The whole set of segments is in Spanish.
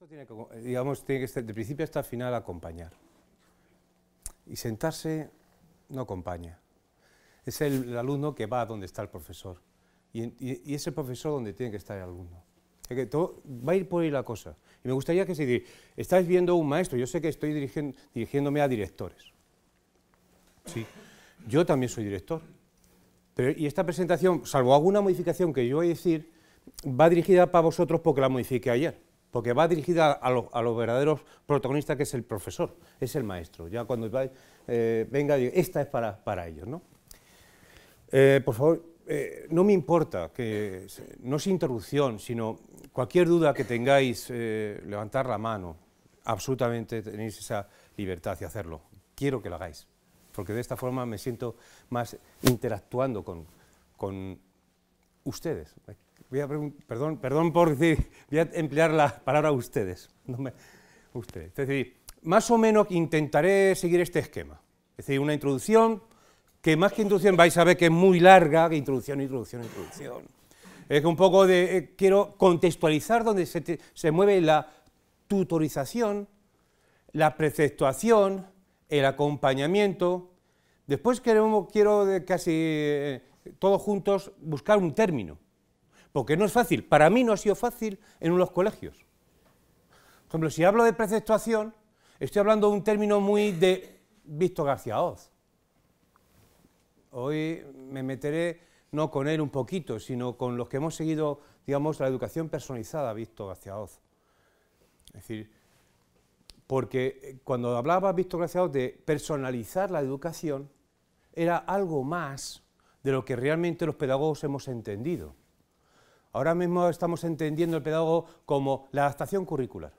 Esto tiene que, eh, digamos, tiene que estar de principio hasta final acompañar. Y sentarse no acompaña. Es el, alumno que va a donde está el profesor. Y, es el profesor donde tiene que estar el alumno. va a ir por ahí la cosa. Y me gustaría que se si estáis viendo un maestro, yo sé que estoy dirigiéndome a directores. yo también soy director. y esta presentación, salvo alguna modificación que yo voy a decir, va dirigida para vosotros porque la modifiqué ayer porque va dirigida a, los verdaderos protagonistas, que es el profesor, es el maestro. Ya cuando eh, venga, esta es para, para ellos. Eh, por favor, eh, no me importa que no es interrupción, sino cualquier duda que tengáis, levantar la mano. Absolutamente tenéis esa libertad de hacerlo. Quiero que lo hagáis, porque de esta forma me siento más interactuando con, con ustedes voy a perdón, perdón por decir, voy a emplear la palabra ustedes, ustedes. Es decir, más o menos intentaré seguir este esquema. Es decir, una introducción que más que introducción vais a ver que es muy larga, que introducción, introducción, introducción. Es un poco de, eh, quiero contextualizar donde se, mueve la tutorización, la preceptuación, el acompañamiento. Después quiero de casi eh, todos juntos buscar un término. Porque no es fácil. Para mí no ha sido fácil en unos colegios. Por ejemplo, si hablo de preceptuación, estoy hablando de un término muy de Víctor García Oz. Hoy me meteré no con él un poquito, sino con los que hemos seguido, digamos, la educación personalizada, Víctor García Oz. Es decir, porque eh, cuando hablaba Víctor García Oz de personalizar la educación, era algo más de lo que realmente los pedagogos hemos entendido. Ahora mismo estamos entendiendo el pedagogo como la adaptación curricular.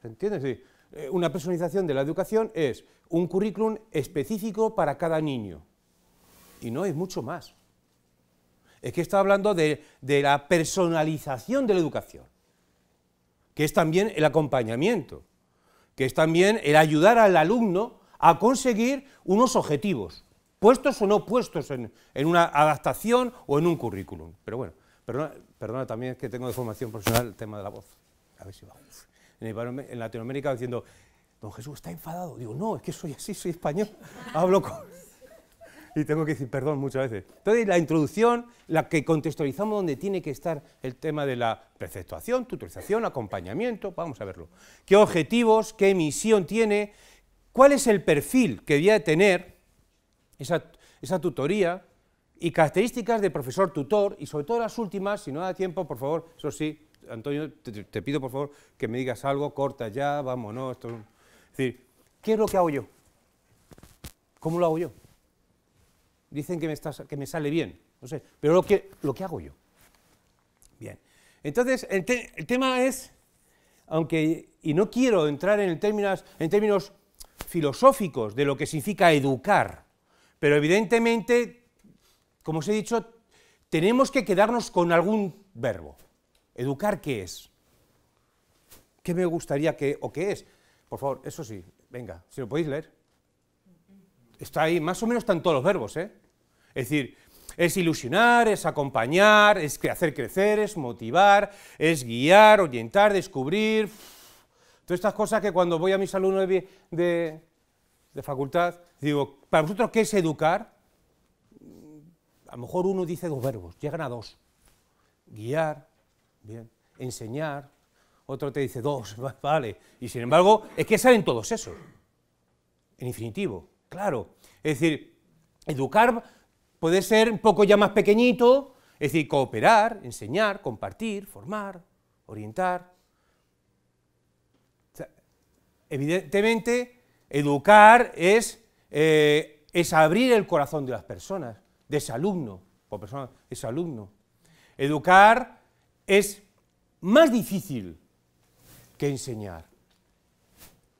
¿Se entiende? Eh, una personalización de la educación es un currículum específico para cada niño. Y no es mucho más. Es que está hablando de, la personalización de la educación, que es también el acompañamiento, que es también el ayudar al alumno a conseguir unos objetivos, puestos o no puestos en, en una adaptación o en un currículum. Pero bueno, Perdona, también es que tengo de formación profesional el tema de la voz. A ver si va. En, Latinoamérica diciendo, don Jesús está enfadado. Digo, no, es que soy así, soy español. Hablo con... Y tengo que decir perdón muchas veces. Entonces, la introducción, la que contextualizamos donde tiene que estar el tema de la preceptuación, tutorización, acompañamiento, vamos a verlo. ¿Qué objetivos, qué misión tiene? ¿Cuál es el perfil que debía tener esa tutoría? y características de profesor tutor, y sobre todo las últimas, si no da tiempo, por favor, eso sí, Antonio, te, pido por favor que me digas algo, corta ya, vámonos. Esto, es decir, ¿qué es lo que hago yo? ¿Cómo lo hago yo? Dicen que me, que me sale bien, no sé, pero lo que, lo que hago yo. Bien, entonces el, tema es, aunque, y no quiero entrar en términos, en términos filosóficos de lo que significa educar, pero evidentemente como os he dicho, tenemos que quedarnos con algún verbo. ¿Educar qué es? ¿Qué me gustaría que, o qué es? Por favor, eso sí, venga, si lo podéis leer. Está ahí, más o menos están todos los verbos, ¿eh? Es decir, es ilusionar, es acompañar, es hacer crecer, es motivar, es guiar, orientar, descubrir. Todas estas cosas que cuando voy a mis alumnos de, de facultad, digo, ¿para vosotros qué es educar? a lo mejor uno dice dos verbos, llegan a dos. Guiar, bien, enseñar, otro te dice dos, vale. Y sin embargo, es que salen todos esos. En infinitivo, claro. Es decir, educar puede ser un poco ya más pequeñito, es decir, cooperar, enseñar, compartir, formar, orientar. evidentemente, educar es, eh, es abrir el corazón de las personas de alumno, por persona, es alumno. Educar es más difícil que enseñar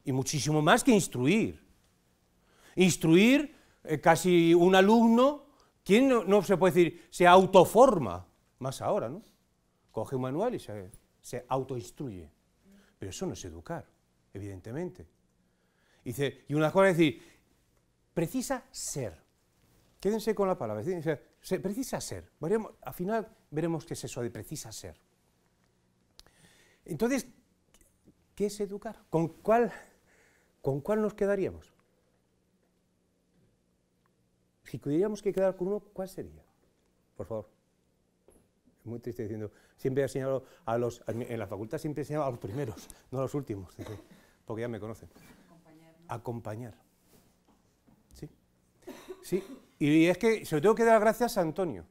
y muchísimo más que instruir. Instruir, eh, casi un alumno, ¿quién no, se puede decir? Se autoforma, más ahora, ¿no? Coge un manual y se, se autoinstruye. Pero eso no es educar, evidentemente. y una cosa es decir, precisa ser. Quédense con la palabra. Se precisa ser. al final veremos qué es eso de precisa ser. Entonces, ¿qué es educar? ¿Con cuál, con cuál nos quedaríamos? Si tuviéramos que quedar con uno, ¿cuál sería? Por favor. Es muy triste diciendo. Siempre he enseñado a los. En la facultad siempre he enseñado a los primeros, no a los últimos, porque ya me conocen. Acompañar. Acompañar. Sí. Sí, y es que se lo tengo que dar gracias a Antonio,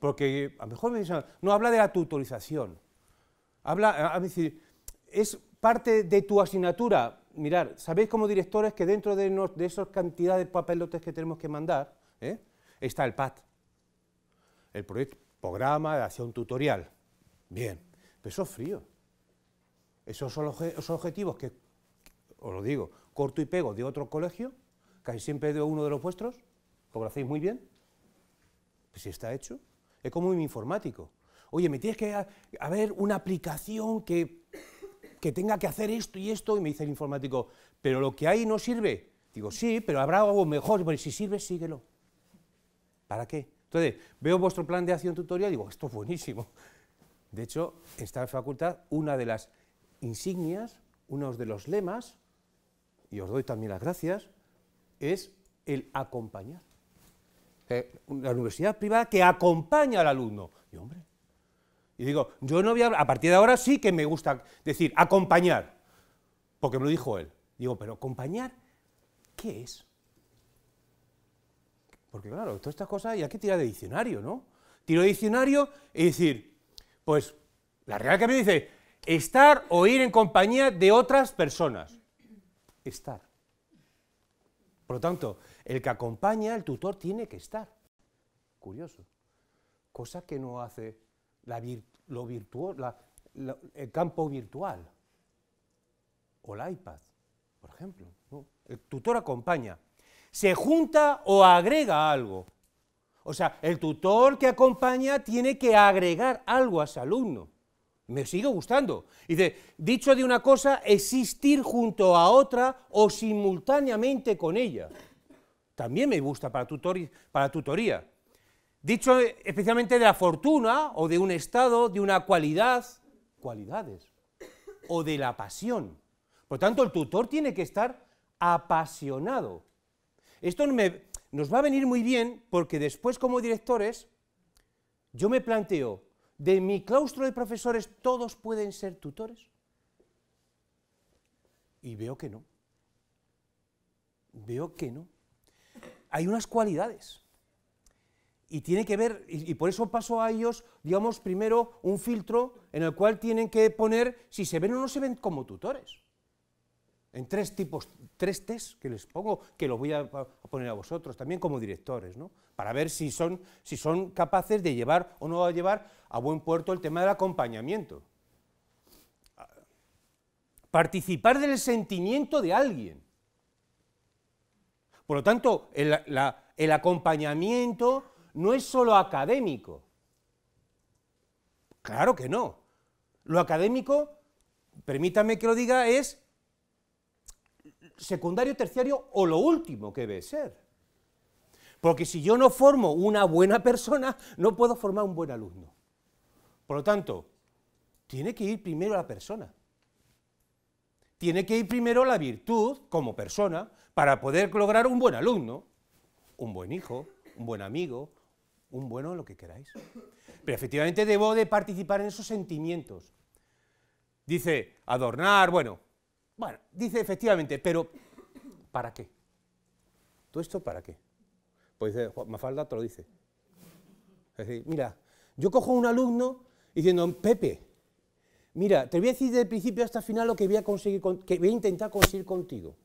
porque a lo mejor me dicen, no, habla de la tutorización, habla, es decir, es parte de tu asignatura. Mirar, sabéis como directores que dentro de, esas cantidades de papelotes que tenemos que mandar, eh, está el PAT, el proyecto, programa de acción tutorial. Bien, pero eso es frío. Esos son los objetivos que, os lo digo, corto y pego de otro colegio, casi siempre de uno de los vuestros, Cómo lo hacéis muy bien. Pues si está hecho. Es como un informático. Oye, me tienes que haber una aplicación que, tenga que hacer esto y esto, y me dice el informático, pero lo que hay no sirve. Digo, sí, pero habrá algo mejor, Bueno, si sirve, síguelo. ¿Para qué? Entonces, veo vuestro plan de acción tutorial y digo, esto es buenísimo. De hecho, en esta facultad, una de las insignias, uno de los lemas, y os doy también las gracias, es el acompañar. Eh, la universidad privada que acompaña al alumno. Y hombre, y digo, yo no voy a, a partir de ahora sí que me gusta decir acompañar, porque me lo dijo él. Digo, pero acompañar, ¿qué es? Porque claro, todas estas cosas hay que tirar de diccionario, ¿no? Tiro de diccionario y decir, pues la Real me dice, estar o ir en compañía de otras personas. Estar. Por lo tanto, el que acompaña, el tutor, tiene que estar. Curioso. Cosa que no hace la lo virtual, el campo virtual o el iPad, por ejemplo. El tutor acompaña. Se junta o agrega algo. O sea, el tutor que acompaña tiene que agregar algo a su alumno. Me sigue gustando. Dice, dicho de una cosa, existir junto a otra o simultáneamente con ella también me gusta para, tutoría. Dicho especialmente de la fortuna o de un estado, de una cualidad, cualidades, o de la pasión. Por tanto, el tutor tiene que estar apasionado. Esto nos va a venir muy bien porque después como directores yo me planteo, ¿de mi claustro de profesores todos pueden ser tutores? Y veo que no. Veo que no hay unas cualidades. Y tiene que ver, y, por eso paso a ellos, digamos, primero un filtro en el cual tienen que poner si se ven o no se ven como tutores. En tres tipos, tres test que les pongo, que los voy a, poner a vosotros también como directores, ¿no? Para ver si son, si son capaces de llevar o no llevar a buen puerto el tema del acompañamiento. Participar del sentimiento de alguien. Por lo tanto, el, acompañamiento no es solo académico. Claro que no. Lo académico, permítame que lo diga, es secundario, terciario o lo último que debe ser. Porque si yo no formo una buena persona, no puedo formar un buen alumno. Por lo tanto, tiene que ir primero la persona. Tiene que ir primero la virtud como persona, para poder lograr un buen alumno, un buen hijo, un buen amigo, un bueno, lo que queráis. Pero efectivamente debo de participar en esos sentimientos. Dice, adornar, bueno, bueno, dice efectivamente, pero ¿para qué? ¿Todo esto para qué? Pues dice, Mafalda te lo dice. Es decir, mira, yo cojo a un alumno diciendo, Pepe, mira, te voy a decir desde el principio hasta el final lo que voy a conseguir, que voy a intentar conseguir contigo.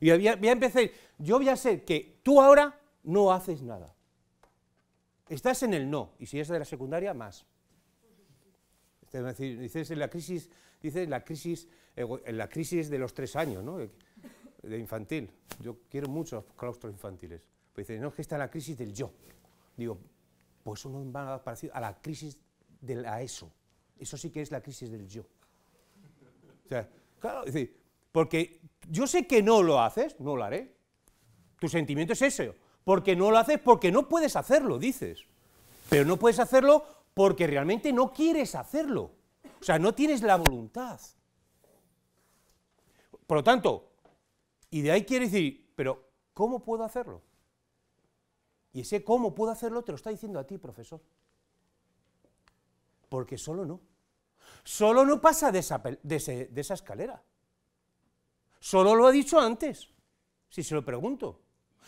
Y voy a, empezar, yo voy a ser que tú ahora no haces nada. Estás en el no, y si es de la secundaria, más. Este, dices en la crisis, dices la crisis, eh, en la crisis de los tres años, ¿no? De infantil. Yo quiero los claustros infantiles. Pues dices, no, es que está la crisis del yo. Digo, pues uno no va a parecido a la crisis de la ESO. Eso sí que es la crisis del yo. O sea, claro, porque yo sé que no lo haces, no lo haré. Tu sentimiento es ese, porque no lo haces porque no puedes hacerlo, dices. Pero no puedes hacerlo porque realmente no quieres hacerlo. O sea, no tienes la voluntad. Por lo tanto, y de ahí quiere decir, pero ¿cómo puedo hacerlo? Y ese cómo puedo hacerlo te lo está diciendo a ti, profesor. Porque solo no. Solo no pasa de esa, de esa escalera. Solo lo ha dicho antes, si se lo pregunto.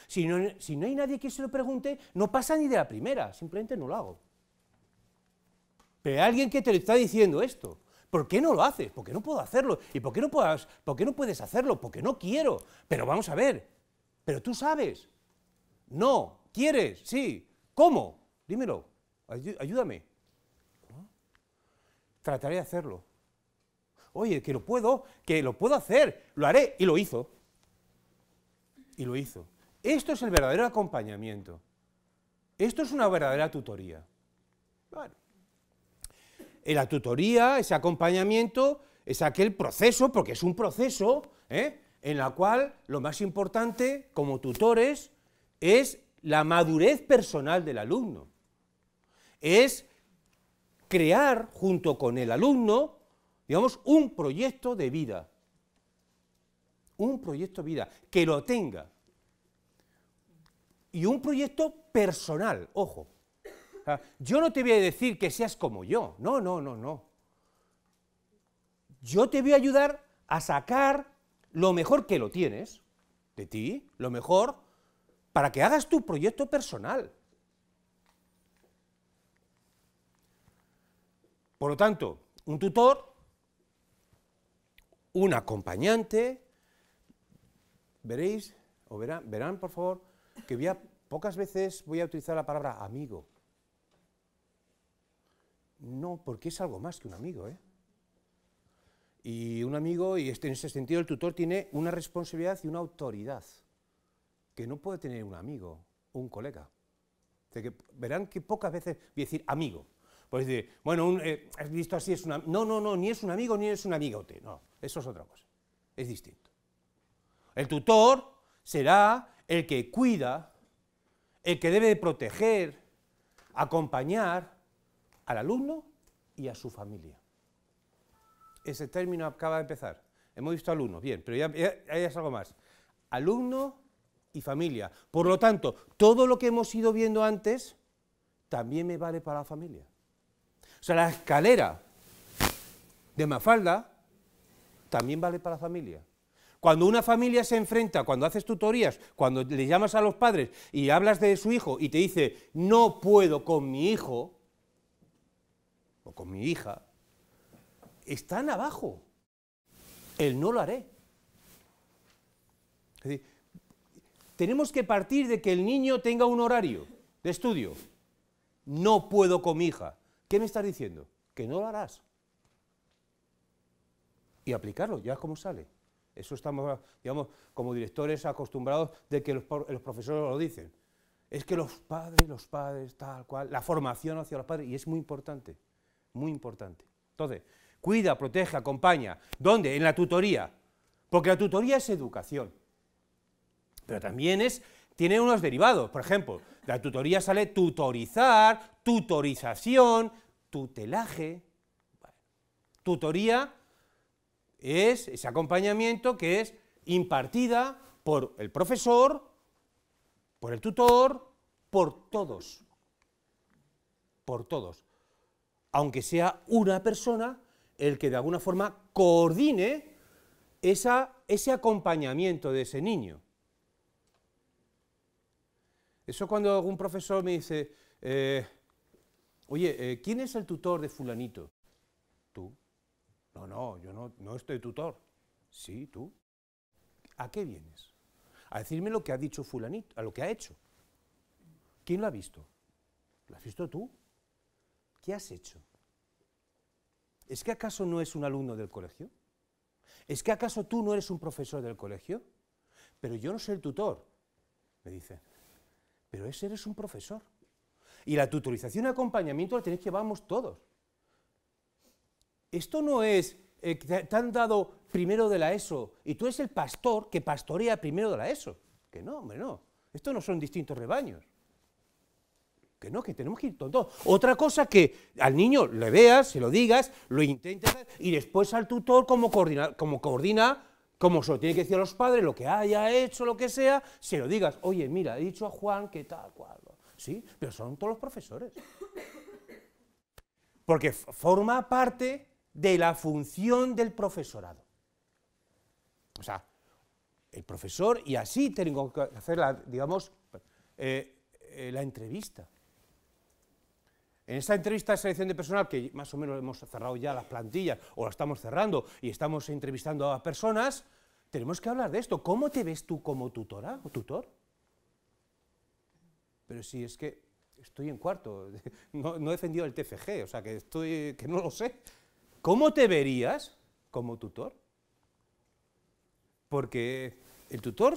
Si no, hay nadie que se lo pregunte, no pasa ni de la primera, simplemente no lo hago. Pero hay alguien que te lo está diciendo esto. ¿Por qué no lo haces? ¿Por qué no puedo hacerlo? ¿Y por qué no, puedas, por qué no puedes hacerlo? Porque no quiero. Pero vamos a ver. Pero tú sabes. No. ¿Quieres? Sí. ¿Cómo? Dímelo. Ayúdame. Trataré de hacerlo oye, que lo puedo, que lo puedo hacer, lo haré, y lo hizo. Y lo hizo. Esto es el verdadero acompañamiento. Esto es una verdadera tutoría. Bueno, la tutoría, ese acompañamiento, es aquel proceso, porque es un proceso, ¿eh? en la cual lo más importante como tutores es la madurez personal del alumno. Es crear junto con el alumno digamos, un proyecto de vida. Un proyecto de vida, que lo tenga. Y un proyecto personal, ojo. Yo no te voy a decir que seas como yo, no, no, no, no. Yo te voy a ayudar a sacar lo mejor que lo tienes de ti, lo mejor, para que hagas tu proyecto personal. Por lo tanto, un tutor un acompañante, veréis, o verán, verán por favor, que pocas veces voy a utilizar la palabra amigo. No, porque es algo más que un amigo. ¿eh? Y un amigo, y este, en ese sentido el tutor tiene una responsabilidad y una autoridad que no puede tener un amigo, un colega. que verán que pocas veces voy a decir amigo. Pues decir, bueno, eh, has visto así, es una... No, no, no, ni es un amigo ni es un amigote. No, eso es otra cosa. Es distinto. El tutor será el que cuida, el que debe proteger, acompañar al alumno y a su familia. Ese término acaba de empezar. Hemos visto alumno, bien, pero ya, ya es algo más. Alumno y familia. Por lo tanto, todo lo que hemos ido viendo antes también me vale para la familia sea, la escalera de Mafalda también vale para la familia. Cuando una familia se enfrenta, cuando haces tutorías, cuando le llamas a los padres y hablas de su hijo y te dice, no puedo con mi hijo o con mi hija, están abajo. El no lo haré. tenemos que partir de que el niño tenga un horario de estudio. No puedo con mi hija. ¿Qué me estás diciendo? Que no lo harás. Y aplicarlo, ya es como sale. Eso estamos, digamos, como directores acostumbrados de que los, profesores lo dicen. Es que los padres, los padres, tal cual, la formación hacia los padres, y es muy importante, muy importante. Entonces, cuida, protege, acompaña. ¿Dónde? En la tutoría. Porque la tutoría es educación. Pero también es, tiene unos derivados. Por ejemplo, la tutoría sale tutorizar, tutorización, tutelaje. tutoría es ese acompañamiento que es impartida por el profesor, por el tutor, por todos. Por todos. Aunque sea una persona el que de alguna forma coordine esa, ese acompañamiento de ese niño. Eso cuando algún profesor me dice, eh, Oye, eh, ¿quién es el tutor de fulanito? Tú. No, no, yo no estoy tutor. Sí, tú. ¿A qué vienes? A decirme lo que ha dicho fulanito, a lo que ha hecho. ¿Quién lo ha visto? ¿Lo has visto tú? ¿Qué has hecho? ¿Es que acaso no es un alumno del colegio? ¿Es que acaso tú no eres un profesor del colegio? Pero yo no soy el tutor, me dice. Pero ese eres un profesor. Y la tutorización y acompañamiento la tenéis que vamos todos. Esto no es eh, que te han dado primero de la ESO y tú eres el pastor que pastorea primero de la ESO. Que no, hombre, no. Esto no son distintos rebaños. Que no, que tenemos que ir todos. Otra cosa que al niño le veas, se lo digas, lo intentes y después al tutor como coordina, como coordina, como se lo tiene que decir a los padres, lo que haya hecho, lo que sea, se lo digas. Oye, mira, he dicho a Juan que tal, cual sí, pero son todos los profesores. Porque forma parte de la función del profesorado. O sea, el profesor, y así tengo que hacer, la, digamos, eh, eh, la entrevista. En esta entrevista de selección de personal, que más o menos hemos cerrado ya las plantillas, o la estamos cerrando, y estamos entrevistando a personas, tenemos que hablar de esto. ¿Cómo te ves tú como tutora o tutor? pero si es que estoy en cuarto, no, he defendido el TFG, o sea, que, estoy, que no lo sé. ¿Cómo te verías como tutor? Porque el tutor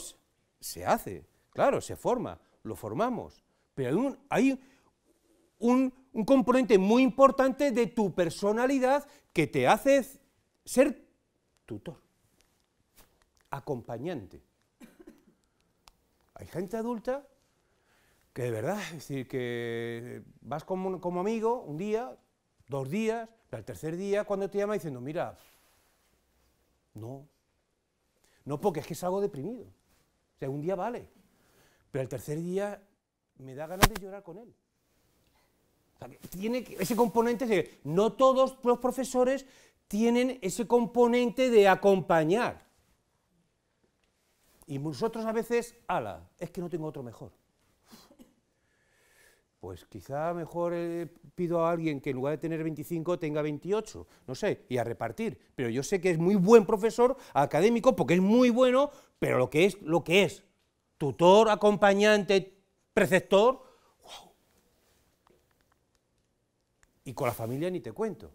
se hace, claro, se forma, lo formamos, pero hay un componente muy importante de tu personalidad que te hace ser tutor, acompañante. Hay gente adulta que de verdad, es decir, que vas como, amigo un día, dos días, pero al tercer día cuando te llama diciendo, mira, no, no porque es que salgo deprimido, o sea, un día vale, pero al tercer día me da ganas de llorar con él. tiene ese componente de, no todos los profesores tienen ese componente de acompañar. Y nosotros a veces, ala, es que no tengo otro mejor pues quizá mejor eh, pido a alguien que en lugar de tener 25 tenga 28, no sé, y a repartir. Pero yo sé que es muy buen profesor académico porque es muy bueno, pero lo que es, lo que es, tutor, acompañante, preceptor, Y con la familia ni te cuento.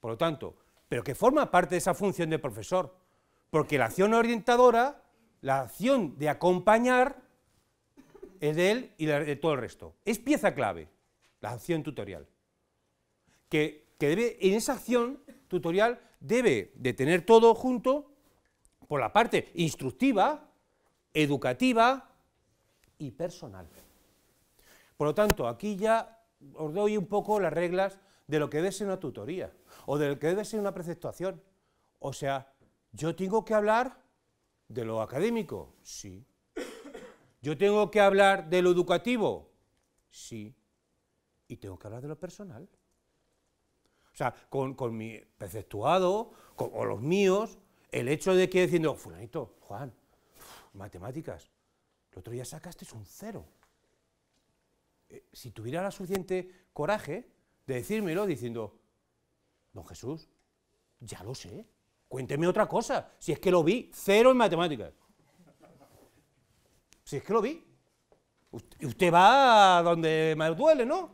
Por lo tanto, pero que forma parte de esa función de profesor, porque la acción orientadora, la acción de acompañar, el de él y de todo el resto. Es pieza clave, la acción tutorial. Que, en esa acción tutorial debe de tener todo junto por la parte instructiva, educativa y personal. Por lo tanto, aquí ya os doy un poco las reglas de lo que debe ser una tutoría o de lo que debe ser una preceptuación. O sea, yo tengo que hablar de lo académico, sí, yo tengo que hablar de lo educativo. Sí. Y tengo que hablar de lo personal. O sea, con, mi preceptuado con, o los míos, el hecho de que diciendo, fulanito, Juan, matemáticas, lo otro día sacaste un cero. Eh, si tuviera la suficiente coraje de decírmelo diciendo, don Jesús, ya lo sé, cuénteme otra cosa, si es que lo vi, cero en matemáticas. Si es que lo vi. Usted, usted va donde más duele, ¿no?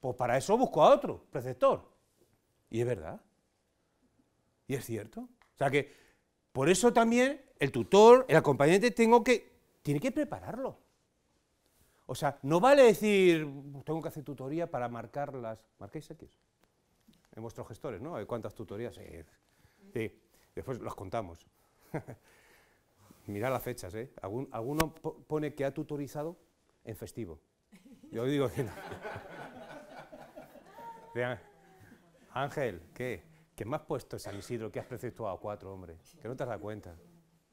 Pues para eso busco a otro preceptor. Y es verdad. Y es cierto. O sea que por eso también el tutor, el acompañante, tengo que, tiene que prepararlo. O sea, no vale decir, tengo que hacer tutoría para marcar las... ¿Marquéis aquí? En vuestros gestores, ¿no? ¿Cuántas tutorías? Sí. Después las contamos. Mirad las fechas, ¿eh? alguno pone que ha tutorizado en festivo. Yo digo que no. Ángel, ¿qué? ¿Qué me has puesto San Isidro que has preceptuado cuatro, hombre? Que no te has dado cuenta.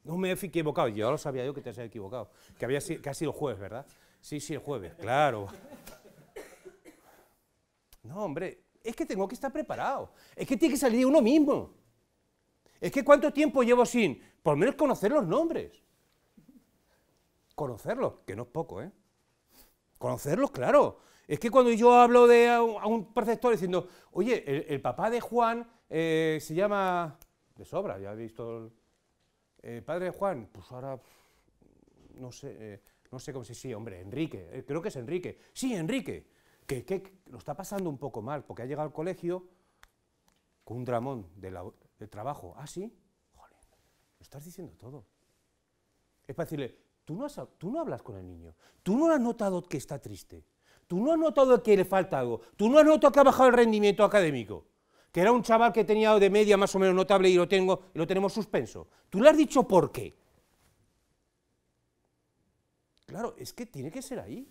No me he equivocado. Yo lo sabía yo que te has equivocado. Que, había, que ha sido el jueves, ¿verdad? Sí, sí, el jueves, claro. No, hombre, es que tengo que estar preparado. Es que tiene que salir uno mismo. Es que ¿cuánto tiempo llevo sin? Por menos conocer los nombres. Conocerlos, que no es poco, ¿eh? Conocerlos, claro. Es que cuando yo hablo de a un, preceptor diciendo, oye, el, papá de Juan eh, se llama... De sobra, ya he visto... El, eh, padre de Juan, pues ahora... No sé, eh, no sé cómo se... Sí, hombre, Enrique. creo que es Enrique. Sí, Enrique. Que, que, lo está pasando un poco mal, porque ha llegado al colegio con un dramón de la, de trabajo. Ah, sí. Joder, lo estás diciendo todo. Es para decirle, tú no, has, tú no hablas con el niño, tú no has notado que está triste, tú no has notado que le falta algo, tú no has notado que ha bajado el rendimiento académico, que era un chaval que tenía de media más o menos notable y lo, tengo, y lo tenemos suspenso. Tú le has dicho por qué. Claro, es que tiene que ser ahí.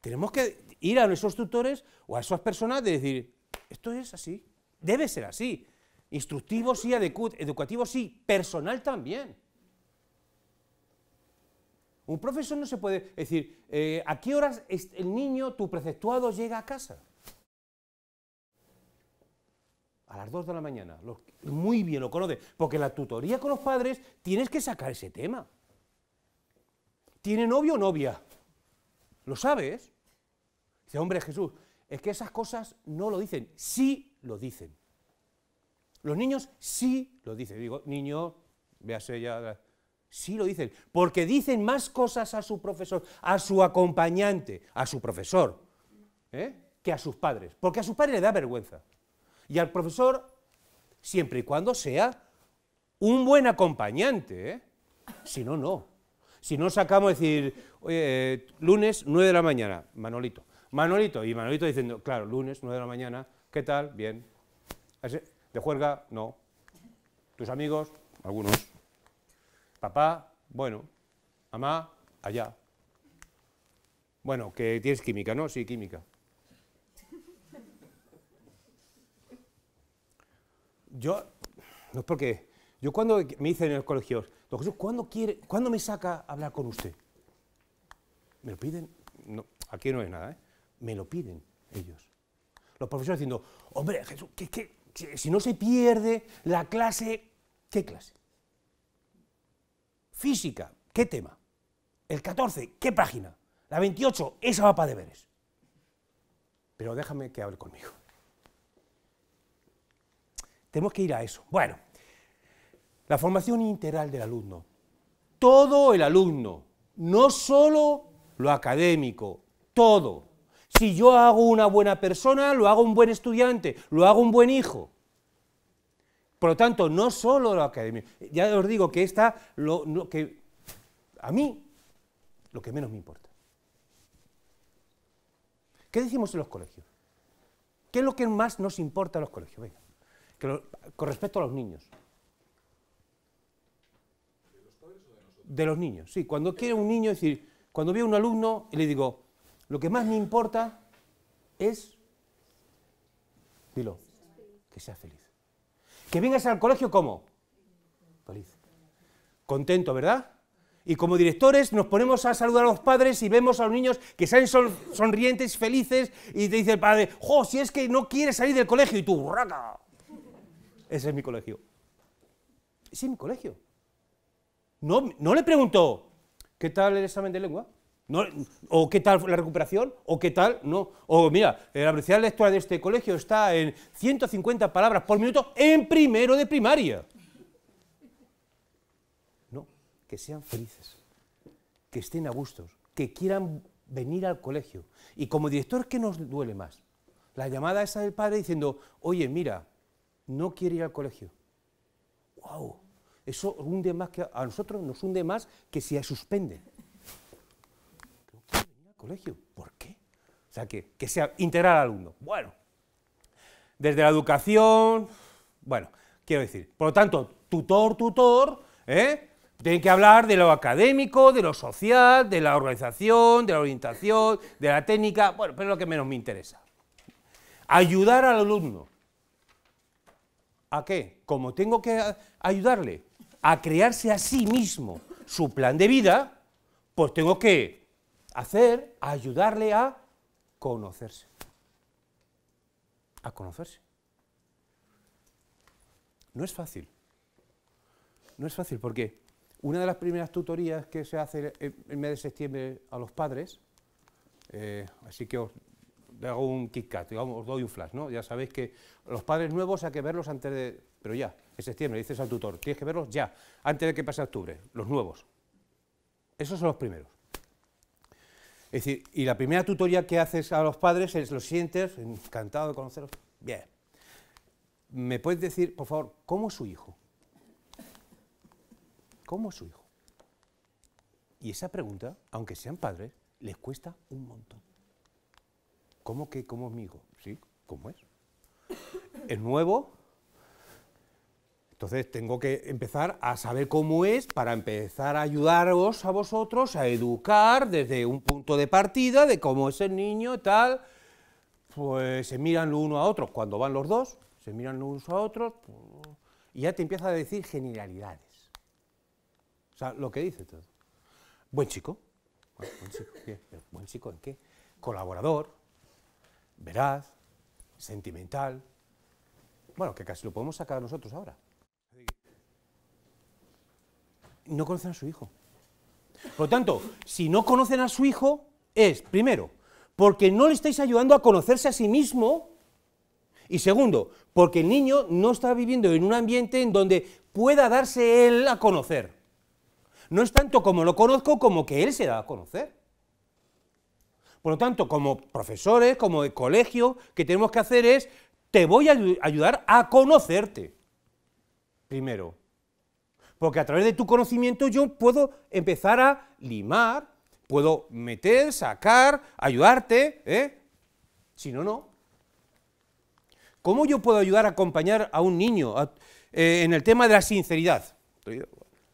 Tenemos que ir a esos tutores o a esas personas de decir, esto es así, debe ser así. Instructivo sí, educativo sí, personal también. Un profesor no se puede decir, eh, ¿a qué horas el niño, tu preceptuado, llega a casa? A las 2 de la mañana. muy bien, lo conoce. Porque la tutoría con los padres tienes que sacar ese tema. ¿Tiene novio o novia? ¿Lo sabes? Dice, hombre Jesús, es que esas cosas no lo dicen, sí lo dicen. Los niños sí lo dicen. Digo, niño, véase ya. Sí lo dicen. Porque dicen más cosas a su profesor, a su acompañante, a su profesor, ¿eh? que a sus padres. Porque a sus padres le da vergüenza. Y al profesor, siempre y cuando sea un buen acompañante. ¿eh? Si no, no. Si no sacamos, decir, eh, lunes nueve de la mañana, Manolito. Manolito, y Manolito diciendo, claro, lunes nueve de la mañana, ¿qué tal? Bien. Así, ¿De juerga? No. ¿Tus amigos? Algunos. ¿Papá? Bueno. ¿Mamá? Allá. Bueno, que tienes química, ¿no? Sí, química. Yo, no es porque, yo cuando me dicen en el colegios don Jesús, ¿cuándo, quiere, cuando me saca hablar con usted? Me lo piden, no, aquí no es nada, ¿eh? Me lo piden ellos. Los profesores diciendo, hombre, Jesús, ¿qué, qué? si no se pierde la clase, ¿qué clase? Física, ¿qué tema? El 14, ¿qué página? La 28, esa va para deberes. Pero déjame que hable conmigo. Tenemos que ir a eso. Bueno, la formación integral del alumno. Todo el alumno, no solo lo académico, todo. Si yo hago una buena persona, lo hago un buen estudiante, lo hago un buen hijo. Por lo tanto, no solo la academia. Ya os digo que esta, lo, que a mí, lo que menos me importa. ¿Qué decimos en los colegios? ¿Qué es lo que más nos importa en los colegios? Venga, con respecto a los niños. ¿De los padres o de nosotros? De los niños, sí. Cuando quiere un niño, es decir, cuando veo a un alumno y le digo, lo que más me importa es, dilo, que seas feliz. Que vengas al colegio ¿cómo? feliz. Contento, ¿verdad? Y como directores nos ponemos a saludar a los padres y vemos a los niños que salen sonrientes, felices, y te dice el padre, jo, si es que no quieres salir del colegio, y tú, rata. Ese es mi colegio. Ese es mi colegio. No, no le pregunto, ¿qué tal el examen de lengua? ¿O qué tal la recuperación? ¿O qué tal? No. O mira, la velocidad lectura de este colegio está en 150 palabras por minuto en primero de primaria. No, que sean felices, que estén a gustos, que quieran venir al colegio. Y como director, ¿qué nos duele más? La llamada esa del padre diciendo, oye, mira, no quiere ir al colegio. ¡Wow! Eso hunde más que a nosotros, nos hunde más que si suspende colegio. ¿Por qué? O sea, que, que sea integral al alumno. Bueno, desde la educación, bueno, quiero decir, por lo tanto, tutor, tutor, ¿eh? tienen que hablar de lo académico, de lo social, de la organización, de la orientación, de la técnica, bueno, pero es lo que menos me interesa. Ayudar al alumno. ¿A qué? Como tengo que ayudarle a crearse a sí mismo su plan de vida, pues tengo que hacer, ayudarle a conocerse. A conocerse. No es fácil. No es fácil porque una de las primeras tutorías que se hace en mes de septiembre a los padres, eh, así que os hago un kick cut, os doy un flash, ¿no? Ya sabéis que los padres nuevos hay que verlos antes de... Pero ya, en septiembre dices al tutor, tienes que verlos ya, antes de que pase octubre, los nuevos. Esos son los primeros. Es decir, y la primera tutoría que haces a los padres es, lo sientes, encantado de conocerlos, bien. ¿Me puedes decir, por favor, cómo es su hijo? ¿Cómo es su hijo? Y esa pregunta, aunque sean padres, les cuesta un montón. ¿Cómo que, cómo es mi hijo? Sí, ¿cómo es? el nuevo, entonces tengo que empezar a saber cómo es para empezar a ayudaros a vosotros a educar desde un punto de partida de cómo es el niño, y tal. Pues se miran uno a otro, cuando van los dos, se miran los unos a otros pues, y ya te empieza a decir generalidades. O sea, lo que dice todo. Buen chico. buen chico, buen chico en qué? Colaborador, veraz, sentimental. Bueno, que casi lo podemos sacar nosotros ahora no conocen a su hijo. Por lo tanto, si no conocen a su hijo, es, primero, porque no le estáis ayudando a conocerse a sí mismo, y segundo, porque el niño no está viviendo en un ambiente en donde pueda darse él a conocer. No es tanto como lo conozco como que él se da a conocer. Por lo tanto, como profesores, como de colegio, que tenemos que hacer es, te voy a ayudar a conocerte. Primero, porque a través de tu conocimiento yo puedo empezar a limar, puedo meter, sacar, ayudarte, ¿eh? Si no, no. ¿Cómo yo puedo ayudar a acompañar a un niño eh, en el tema de la sinceridad?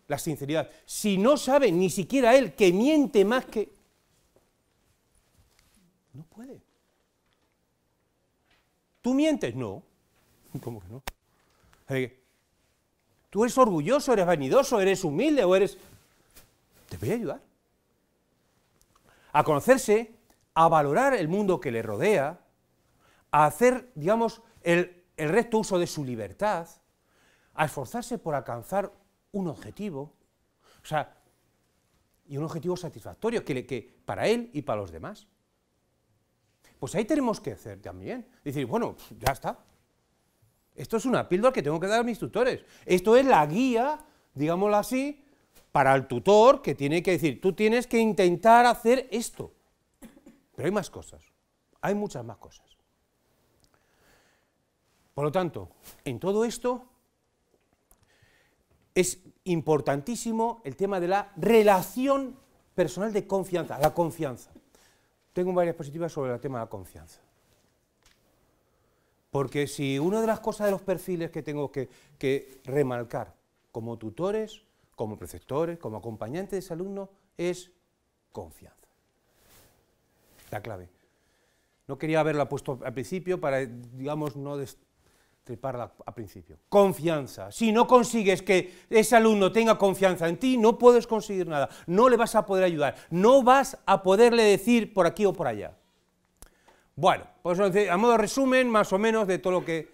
La sinceridad. Si no sabe ni siquiera él que miente más que... No puede. ¿Tú mientes? No. ¿Cómo que no? Eh, Tú eres orgulloso, eres vanidoso, eres humilde o eres... Te voy a ayudar. A conocerse, a valorar el mundo que le rodea, a hacer, digamos, el, el recto uso de su libertad, a esforzarse por alcanzar un objetivo, o sea, y un objetivo satisfactorio que, que para él y para los demás. Pues ahí tenemos que hacer también. Decir, bueno, ya está, esto es una píldora que tengo que dar a mis tutores. Esto es la guía, digámoslo así, para el tutor que tiene que decir, tú tienes que intentar hacer esto. Pero hay más cosas, hay muchas más cosas. Por lo tanto, en todo esto es importantísimo el tema de la relación personal de confianza, la confianza. Tengo varias positivas sobre el tema de la confianza. Porque si una de las cosas de los perfiles que tengo que, remarcar como tutores, como preceptores, como acompañantes de ese alumno, es confianza. La clave. No quería haberla puesto al principio para, digamos, no destriparla al principio. Confianza. Si no consigues que ese alumno tenga confianza en ti, no puedes conseguir nada. No le vas a poder ayudar. No vas a poderle decir por aquí o por allá. Bueno, pues a modo resumen, más o menos, de todo lo que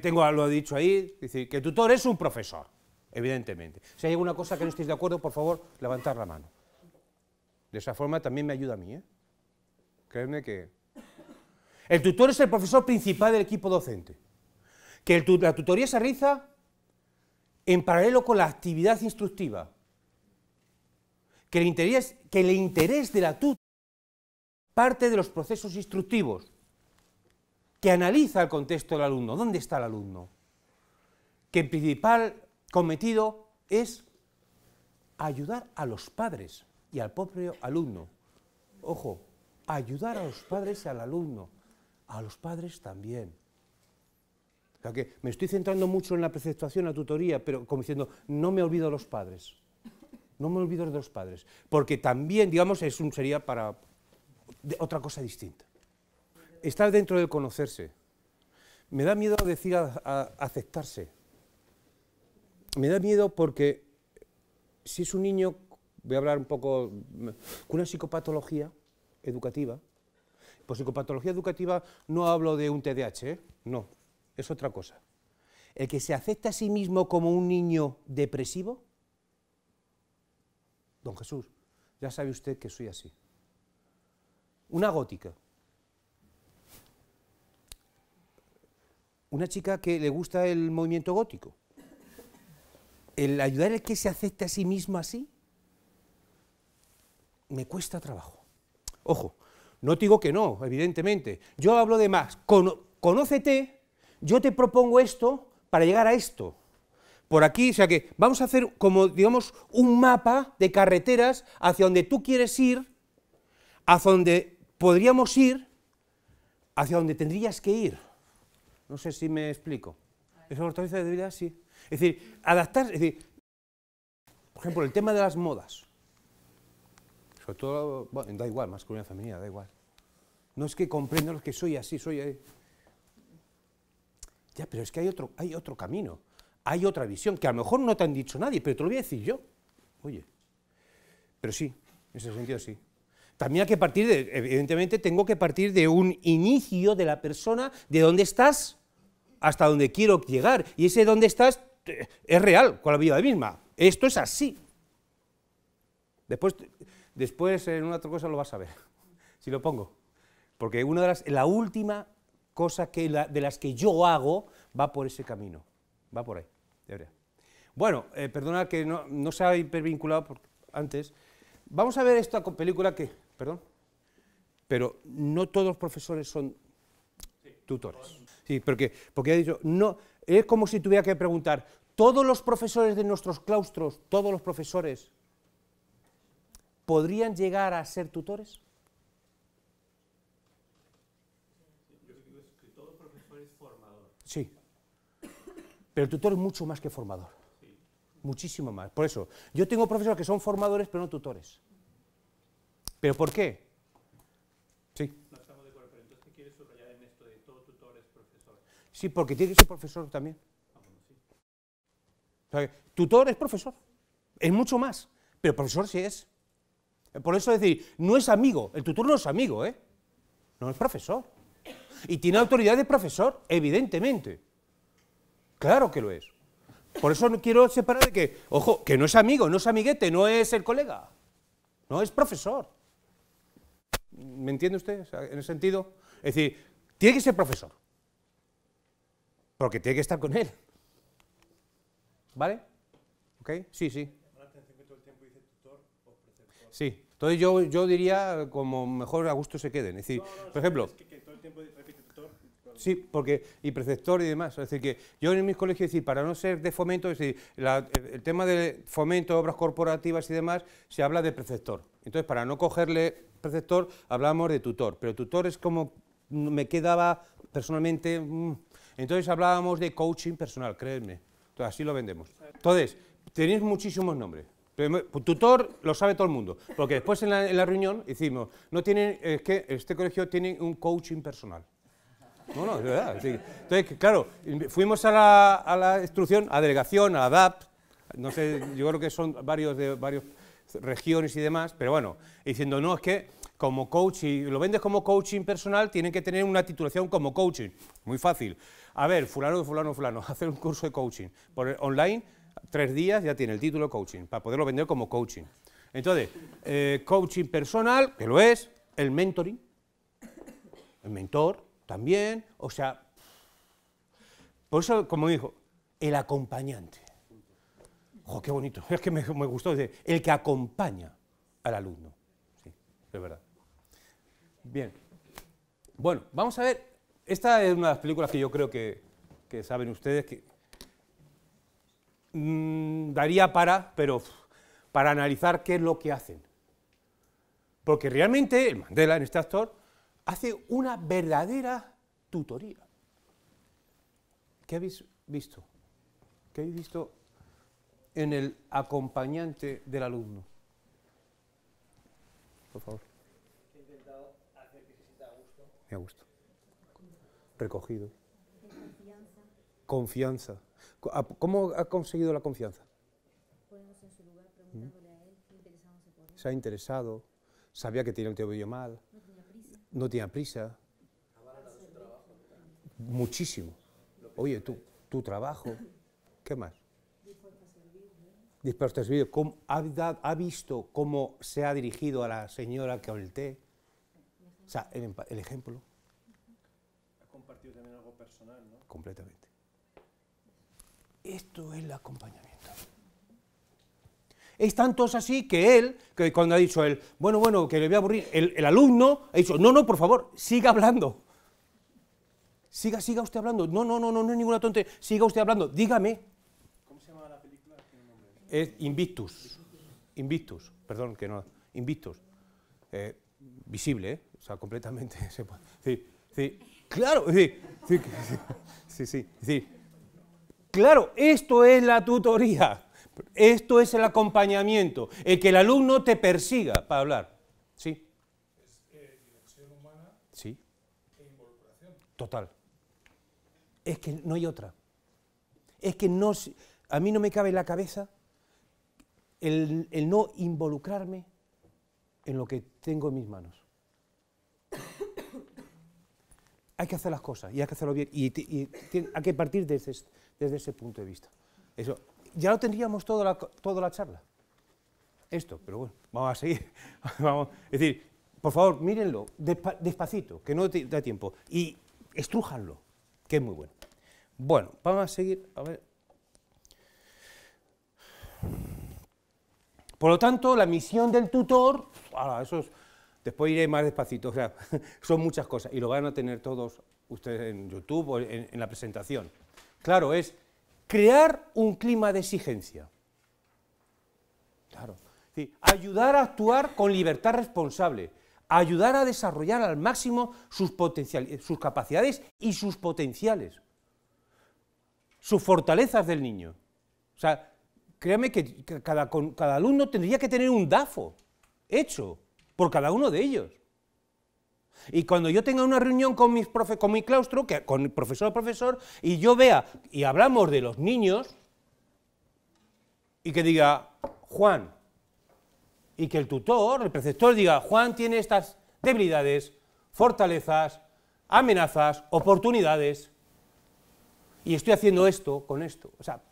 tengo lo dicho ahí, decir, que el tutor es un profesor, evidentemente. Si hay alguna cosa que no estéis de acuerdo, por favor, levantar la mano. De esa forma también me ayuda a mí, ¿eh? Créeme que... El tutor es el profesor principal del equipo docente. Que la tutoría se realiza en paralelo con la actividad instructiva. Que el interés, que el interés de la tutoría parte de los procesos instructivos, que analiza el contexto del alumno, dónde está el alumno, que el principal cometido es ayudar a los padres y al propio alumno. Ojo, ayudar a los padres y al alumno, a los padres también. que me estoy centrando mucho en la preceptuación, la tutoría, pero como diciendo, no me olvido de los padres. No me olvido de los padres. Porque también, digamos, es sería para de otra cosa distinta. estar dentro del conocerse. Me da miedo decir a, aceptarse. Me da miedo porque si es un niño, voy a hablar un poco, con una psicopatología educativa, por psicopatología educativa no hablo de un TDAH, ¿eh? no, es otra cosa. El que se acepta a sí mismo como un niño depresivo, don Jesús, ya sabe usted que soy así. Una gótica. Una chica que le gusta el movimiento gótico. El ayudar al que se acepte a sí mismo así, me cuesta trabajo. Ojo, no digo que no, evidentemente. Yo hablo de más. conócete, yo te propongo esto para llegar a esto. Por aquí, o sea que vamos a hacer como, digamos, un mapa de carreteras hacia donde tú quieres ir, hacia donde podríamos ir hacia donde tendrías que ir. No sé si me explico. Esa fortaleza de vida, sí. Es decir, adaptar, por ejemplo, el tema de las modas. Sobre todo, bueno, da igual, masculina, femenina, da igual. No es que comprendan los que soy así, soy... Ahí. Ya, pero es que hay otro, hay otro camino, hay otra visión, que a lo mejor no te han dicho nadie, pero te lo voy a decir yo. Oye, pero sí, en ese sentido sí. También hay que partir, de, evidentemente, tengo que partir de un inicio de la persona, de dónde estás hasta donde quiero llegar. Y ese dónde estás eh, es real con la vida misma. Esto es así. Después, después en una otra cosa lo vas a ver, si lo pongo. Porque una de las, la última cosa que de las que yo hago va por ese camino, va por ahí, Bueno, eh, perdona que no, se ha hipervinculado antes. Vamos a ver esta película que Perdón. Pero no todos los profesores son tutores. Sí, porque, porque he dicho, no, es como si tuviera que preguntar, todos los profesores de nuestros claustros, todos los profesores, ¿podrían llegar a ser tutores? Sí. Pero el tutor es mucho más que formador. Muchísimo más. Por eso, yo tengo profesores que son formadores, pero no tutores. ¿Pero por qué? Sí. No estamos de acuerdo, pero entonces quieres subrayar en esto de todo tutor es profesor. Sí, porque tiene que ser profesor también. sí. tutor es profesor, es mucho más, pero profesor sí es. Por eso decir, no es amigo, el tutor no es amigo, ¿eh? No es profesor. Y tiene autoridad de profesor, evidentemente. Claro que lo es. Por eso no quiero separar de que, ojo, que no es amigo, no es amiguete, no es el colega. No es profesor. ¿Me entiende usted? en ese sentido. Es decir, tiene que ser profesor. Porque tiene que estar con él. ¿Vale? ¿Ok? Sí, sí. Sí. Entonces yo, yo diría como mejor a gusto se queden. Es decir, por ejemplo... que, todo el tiempo repite tutor. Sí, porque, y preceptor y demás. Es decir, que yo en mis colegios, decir, para no ser de fomento, es decir, el tema de fomento, obras corporativas y demás, se habla de preceptor. Entonces, para no cogerle preceptor hablábamos de tutor, pero tutor es como me quedaba personalmente... Mm. Entonces hablábamos de coaching personal, créeme. así lo vendemos. Entonces, tenéis muchísimos nombres. Pues, tutor lo sabe todo el mundo, porque después en la, reunión hicimos no tienen, es que este colegio tiene un coaching personal. No, no, es verdad. Entonces, claro, fuimos a la, instrucción, a delegación, a DAP, no sé, yo creo que son varios de varios regiones y demás, pero bueno, diciendo, no, es que como coaching, lo vendes como coaching personal, tienen que tener una titulación como coaching. Muy fácil. A ver, fulano, fulano, fulano, hacer un curso de coaching por online, tres días ya tiene el título de coaching, para poderlo vender como coaching. Entonces, eh, coaching personal, que lo es, el mentoring, el mentor también, o sea, por eso, como dijo, el acompañante. ¡Jo, qué bonito! Es que me, gustó. el que acompaña al alumno. Sí, es verdad. Bien. Bueno, vamos a ver. Esta es una de las películas que yo creo que, saben ustedes que mm, daría para, pero para analizar qué es lo que hacen. Porque realmente el Mandela, en este actor, hace una verdadera tutoría. ¿Qué habéis visto? ¿Qué habéis visto en el acompañante del alumno. Por favor. He intentado hacer que se sienta a gusto. Me a gusto. Recogido. Confianza. confianza. Ah, ¿Cómo ha conseguido la confianza? Ponemos en su lugar, preguntándole a él, qué interesándose por él. Se ha interesado, sabía que tenía el teobillo mal, no tenía prisa. No tenía prisa. Muchísimo. Oye, tú, tu trabajo, ¿qué más? Dispara usted ha, visto cómo se ha dirigido a la señora que O sea, el, ejemplo. Ha compartido también algo personal, ¿no? Completamente. Esto es el acompañamiento. Es tanto así que él, que cuando ha dicho él, bueno, bueno, que le voy a aburrir, el, alumno ha dicho, no, no, por favor, siga hablando. Siga, siga usted hablando. No, no, no, no, no es ninguna tontería. Siga usted hablando. Dígame es Invictus. Invictus, perdón, que no. Invictus. Eh, visible, ¿eh? O sea, completamente. Sí, sí. Claro, sí, sí, sí, Claro, esto es la tutoría. Esto es el acompañamiento, el que el alumno te persiga para hablar. ¿Sí? Es eh, dirección humana sí. e involucración. Total. Es que no hay otra. Es que no, a mí no me cabe en la cabeza el, no involucrarme en lo que tengo en mis manos. hay que hacer las cosas y hay que hacerlo bien y, hay que partir desde, ese punto de vista. Eso, ya lo tendríamos toda la, toda la charla. Esto, pero bueno, vamos a seguir. vamos, es decir, por favor, mírenlo despacito, que no te da tiempo, y estrujanlo, que es muy bueno. Bueno, vamos a seguir, a ver. Por lo tanto, la misión del tutor, ah, eso es, después iré más despacito, sea, son muchas cosas y lo van a tener todos ustedes en YouTube o en, la presentación. Claro, es crear un clima de exigencia. Claro. ayudar a actuar con libertad responsable, ayudar a desarrollar al máximo sus, sus capacidades y sus potenciales, sus fortalezas del niño. O sea, Créame que cada, cada alumno tendría que tener un DAFO hecho por cada uno de ellos. Y cuando yo tenga una reunión con, mis con mi claustro, con profesor o profesor, y yo vea y hablamos de los niños, y que diga, Juan, y que el tutor, el preceptor, diga, Juan tiene estas debilidades, fortalezas, amenazas, oportunidades, y estoy haciendo esto con esto. O sea,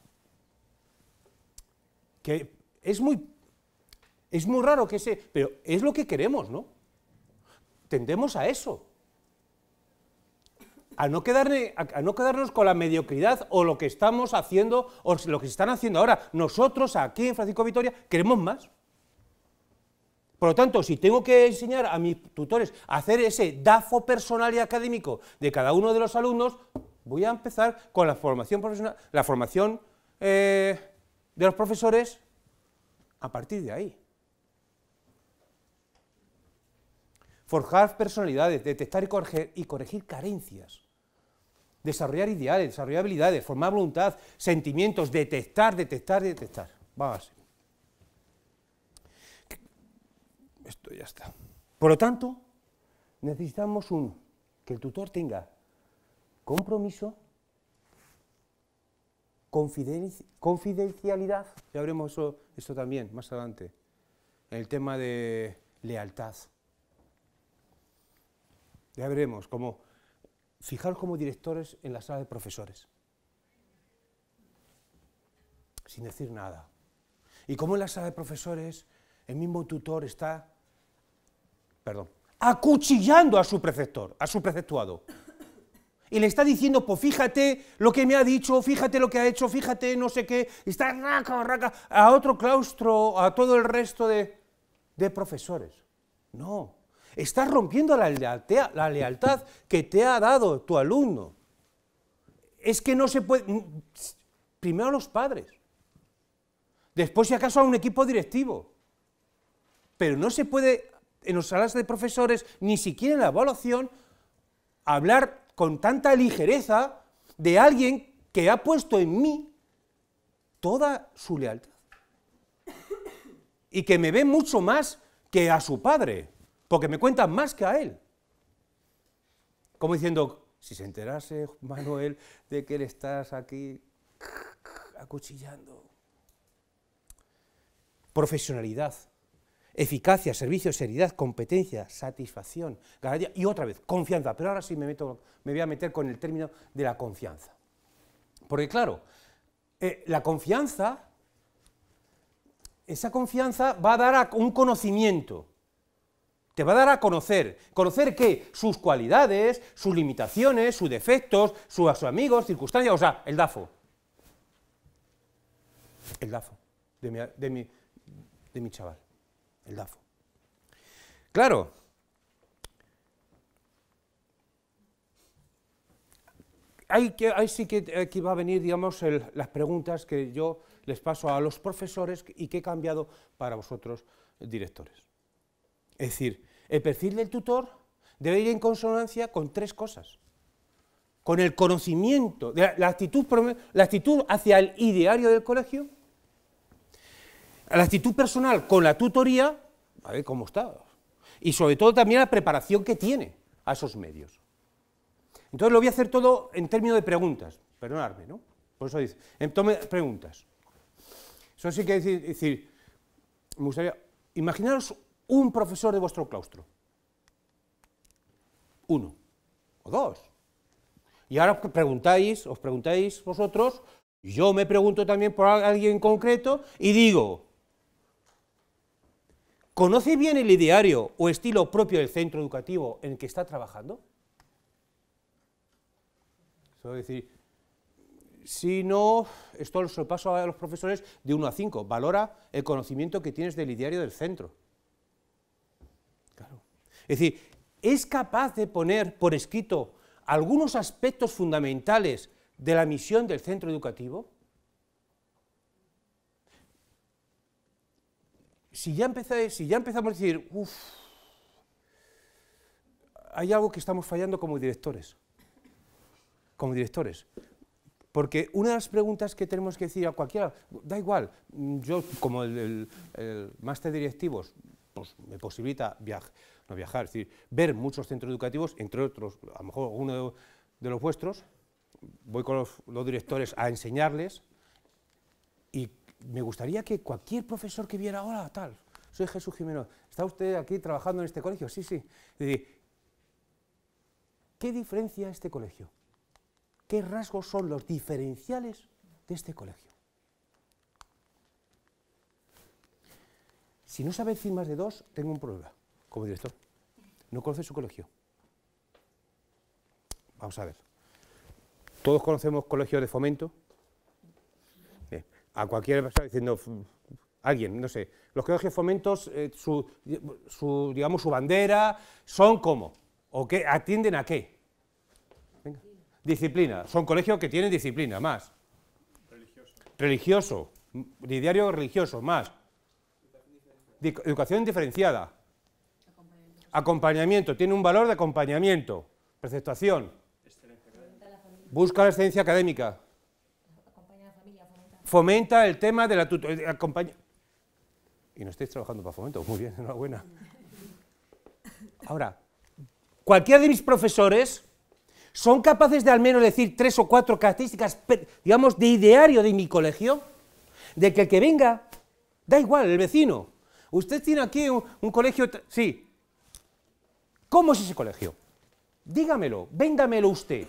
que es muy, es muy raro que se... Pero es lo que queremos, ¿no? Tendemos a eso. A no, a, no quedarnos con la mediocridad o lo que estamos haciendo o lo que se están haciendo ahora. Nosotros aquí en Francisco Vitoria queremos más. Por lo tanto, si tengo que enseñar a mis tutores a hacer ese DAFO personal y académico de cada uno de los alumnos, voy a empezar con la formación profesional, la formación eh, de los profesores a partir de ahí. Forjar personalidades, detectar y corregir, y corregir carencias, desarrollar ideales, desarrollar habilidades, formar voluntad, sentimientos, detectar, detectar, detectar. Vamos. así. Esto ya está. Por lo tanto, necesitamos un que el tutor tenga compromiso confidencialidad, ya veremos eso, esto también más adelante, el tema de lealtad. Ya veremos cómo, fijaros como directores en la sala de profesores, sin decir nada. Y cómo en la sala de profesores el mismo tutor está, perdón, acuchillando a su preceptor, a su preceptuado. Y le está diciendo, pues fíjate lo que me ha dicho, fíjate lo que ha hecho, fíjate no sé qué. Y está raca, raca, a otro claustro, a todo el resto de, profesores. No, estás rompiendo la lealtad, la lealtad que te ha dado tu alumno. Es que no se puede... Primero a los padres, después si acaso a un equipo directivo. Pero no se puede, en las salas de profesores, ni siquiera en la evaluación, hablar con tanta ligereza de alguien que ha puesto en mí toda su lealtad y que me ve mucho más que a su padre, porque me cuenta más que a él. Como diciendo, si se enterase Manuel de que le estás aquí acuchillando. Profesionalidad, eficacia, servicio, seriedad, competencia, satisfacción, garantía y otra vez, confianza. Pero ahora sí me, meto, me voy a meter con el término de la confianza. Porque claro, eh, la confianza, esa confianza va a dar a un conocimiento, te va a dar a conocer. ¿Conocer qué? Sus cualidades, sus limitaciones, sus defectos, sus, su amigos, circunstancias, o sea, el DAFO. El DAFO de de mi chaval el DAFO. Claro, que, ahí sí que aquí eh, va a venir, digamos, las preguntas que yo les paso a los profesores y que he cambiado para vosotros, directores. Es decir, el perfil del tutor debe ir en consonancia con tres cosas. Con el conocimiento, la, actitud, la actitud hacia el ideario del colegio, la actitud personal con la tutoría, a ver cómo está. Y sobre todo también la preparación que tiene a esos medios. Entonces lo voy a hacer todo en términos de preguntas, perdonadme, ¿no? Por eso dice, tome preguntas. Eso sí que decir, decir, me gustaría, imaginaros un profesor de vuestro claustro. Uno, o dos. Y ahora preguntáis, os preguntáis vosotros, yo me pregunto también por alguien en concreto y digo, ¿Conoce bien el ideario o estilo propio del centro educativo en el que está trabajando? decir, si no, esto lo paso a los profesores de 1 a 5, valora el conocimiento que tienes del ideario del centro. Es decir, es capaz de poner por escrito algunos aspectos fundamentales de la misión del centro educativo, si ya, empezamos a decir, uff, hay algo que estamos fallando como directores, como directores. Porque una de las preguntas que tenemos que decir a cualquiera, da igual, mm, yo como el, máster de directivos, pues me posibilita viajar, no viajar, es decir, ver muchos centros educativos, entre otros, a lo mejor uno de, los vuestros, voy con los, los directores a enseñarles y me gustaría que cualquier profesor que viera, ahora, tal, soy Jesús Jiménez, ¿está usted aquí trabajando en este colegio? Sí, sí. ¿qué diferencia este colegio? ¿Qué rasgos son los diferenciales de este colegio? Si no sabe decir más de dos, tengo un problema como director. No conoce su colegio. Vamos a ver. Todos conocemos colegios de fomento, a cualquier persona diciendo, alguien, no sé, los colegios Fomentos, eh, su, digamos, su bandera, son como, o qué, atienden a qué. Disciplina, son colegios que tienen disciplina, más. Religioso. Religioso, mm, diario religioso, más. Educación diferenciada. Acompañamiento. tiene un valor de acompañamiento. Preceptuación. Busca la excelencia académica fomenta el tema de la tutoría. Eh, y no estáis trabajando para fomento, muy bien, enhorabuena. Ahora, cualquiera de mis profesores son capaces de al menos decir tres o cuatro características, digamos, de ideario de mi colegio, de que el que venga, da igual, el vecino. Usted tiene aquí un, colegio, sí. ¿Cómo es ese colegio? Dígamelo, véndamelo usted.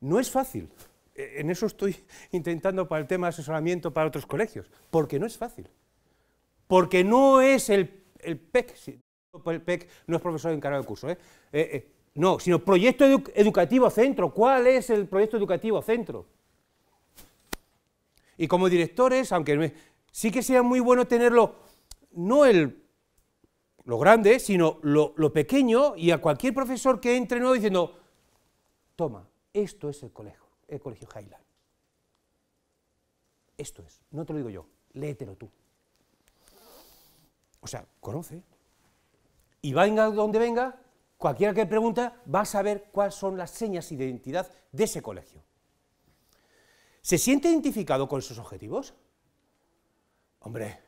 No es fácil. E, en eso estoy intentando para el tema de asesoramiento para otros colegios, porque no es fácil. Porque no es el, el PEC, el PEC no es profesor encargado del curso, ¿eh? e, e, no, sino proyecto educativo centro. ¿Cuál es el proyecto educativo centro? Y como directores, aunque sí que sea muy bueno tenerlo, no el, lo grande, sino lo, lo pequeño, y a cualquier profesor que entre nuevo diciendo, toma, esto es el colegio, el colegio Highland. Esto es, no te lo digo yo, léetelo tú. O sea, conoce. Y venga donde venga, cualquiera que pregunte, va a saber cuáles son las señas de identidad de ese colegio. ¿Se siente identificado con sus objetivos? Hombre,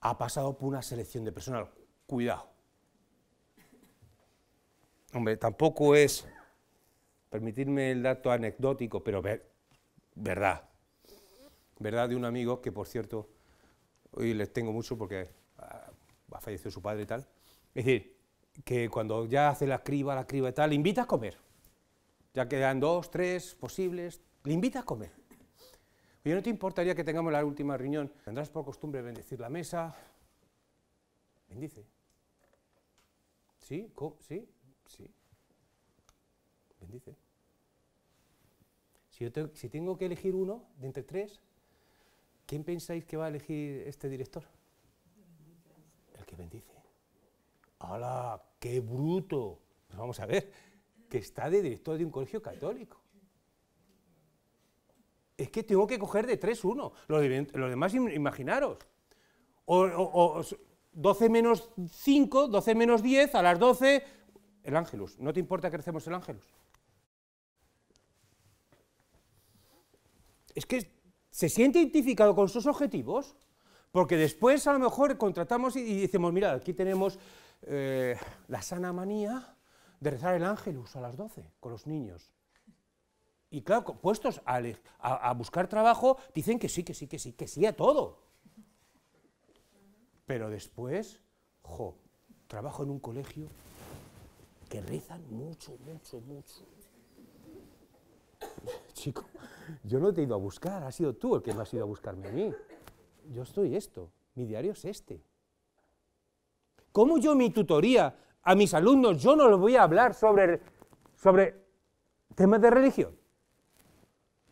ha pasado por una selección de personal. Cuidado. Hombre, tampoco es permitirme el dato anecdótico, pero verdad, verdad de un amigo que, por cierto, hoy les tengo mucho porque ah, ha, fallecido su padre y tal. Es decir, que cuando ya hace la criba, la criba y tal, le invita a comer. Ya quedan dos, tres posibles, le invita a comer. Yo ¿no te importaría que tengamos la última reunión? Tendrás por costumbre bendecir la mesa. Bendice. ¿Sí? ¿Sí? ¿Sí? bendice. Si, tengo que elegir uno de entre tres, ¿quién pensáis que va a elegir este director? El que bendice. ¡Hala! ¡Qué bruto! Pues vamos a ver, que está de director de un colegio católico. Es que tengo que coger de tres uno. Los, demás, imaginaros. O, 12 menos 5, 12 menos 10, a las 12, el ángelus. ¿No te importa que recemos el ángelus? es que se siente identificado con sus objetivos, porque después a lo mejor contratamos y, decimos, mira, aquí tenemos eh, la sana manía de rezar el ángelus a las 12 con los niños. Y claro, puestos a buscar trabajo, dicen que sí, que sí, que sí, que sí a todo. Pero después, jo, trabajo en un colegio que rezan mucho, mucho, mucho. chico, yo no te he ido a buscar, has sido tú el que me has ido a buscarme a mí. Yo estoy esto, mi diario es este. ¿Cómo yo mi tutoría a mis alumnos, yo no les voy a hablar sobre, sobre temas de religión?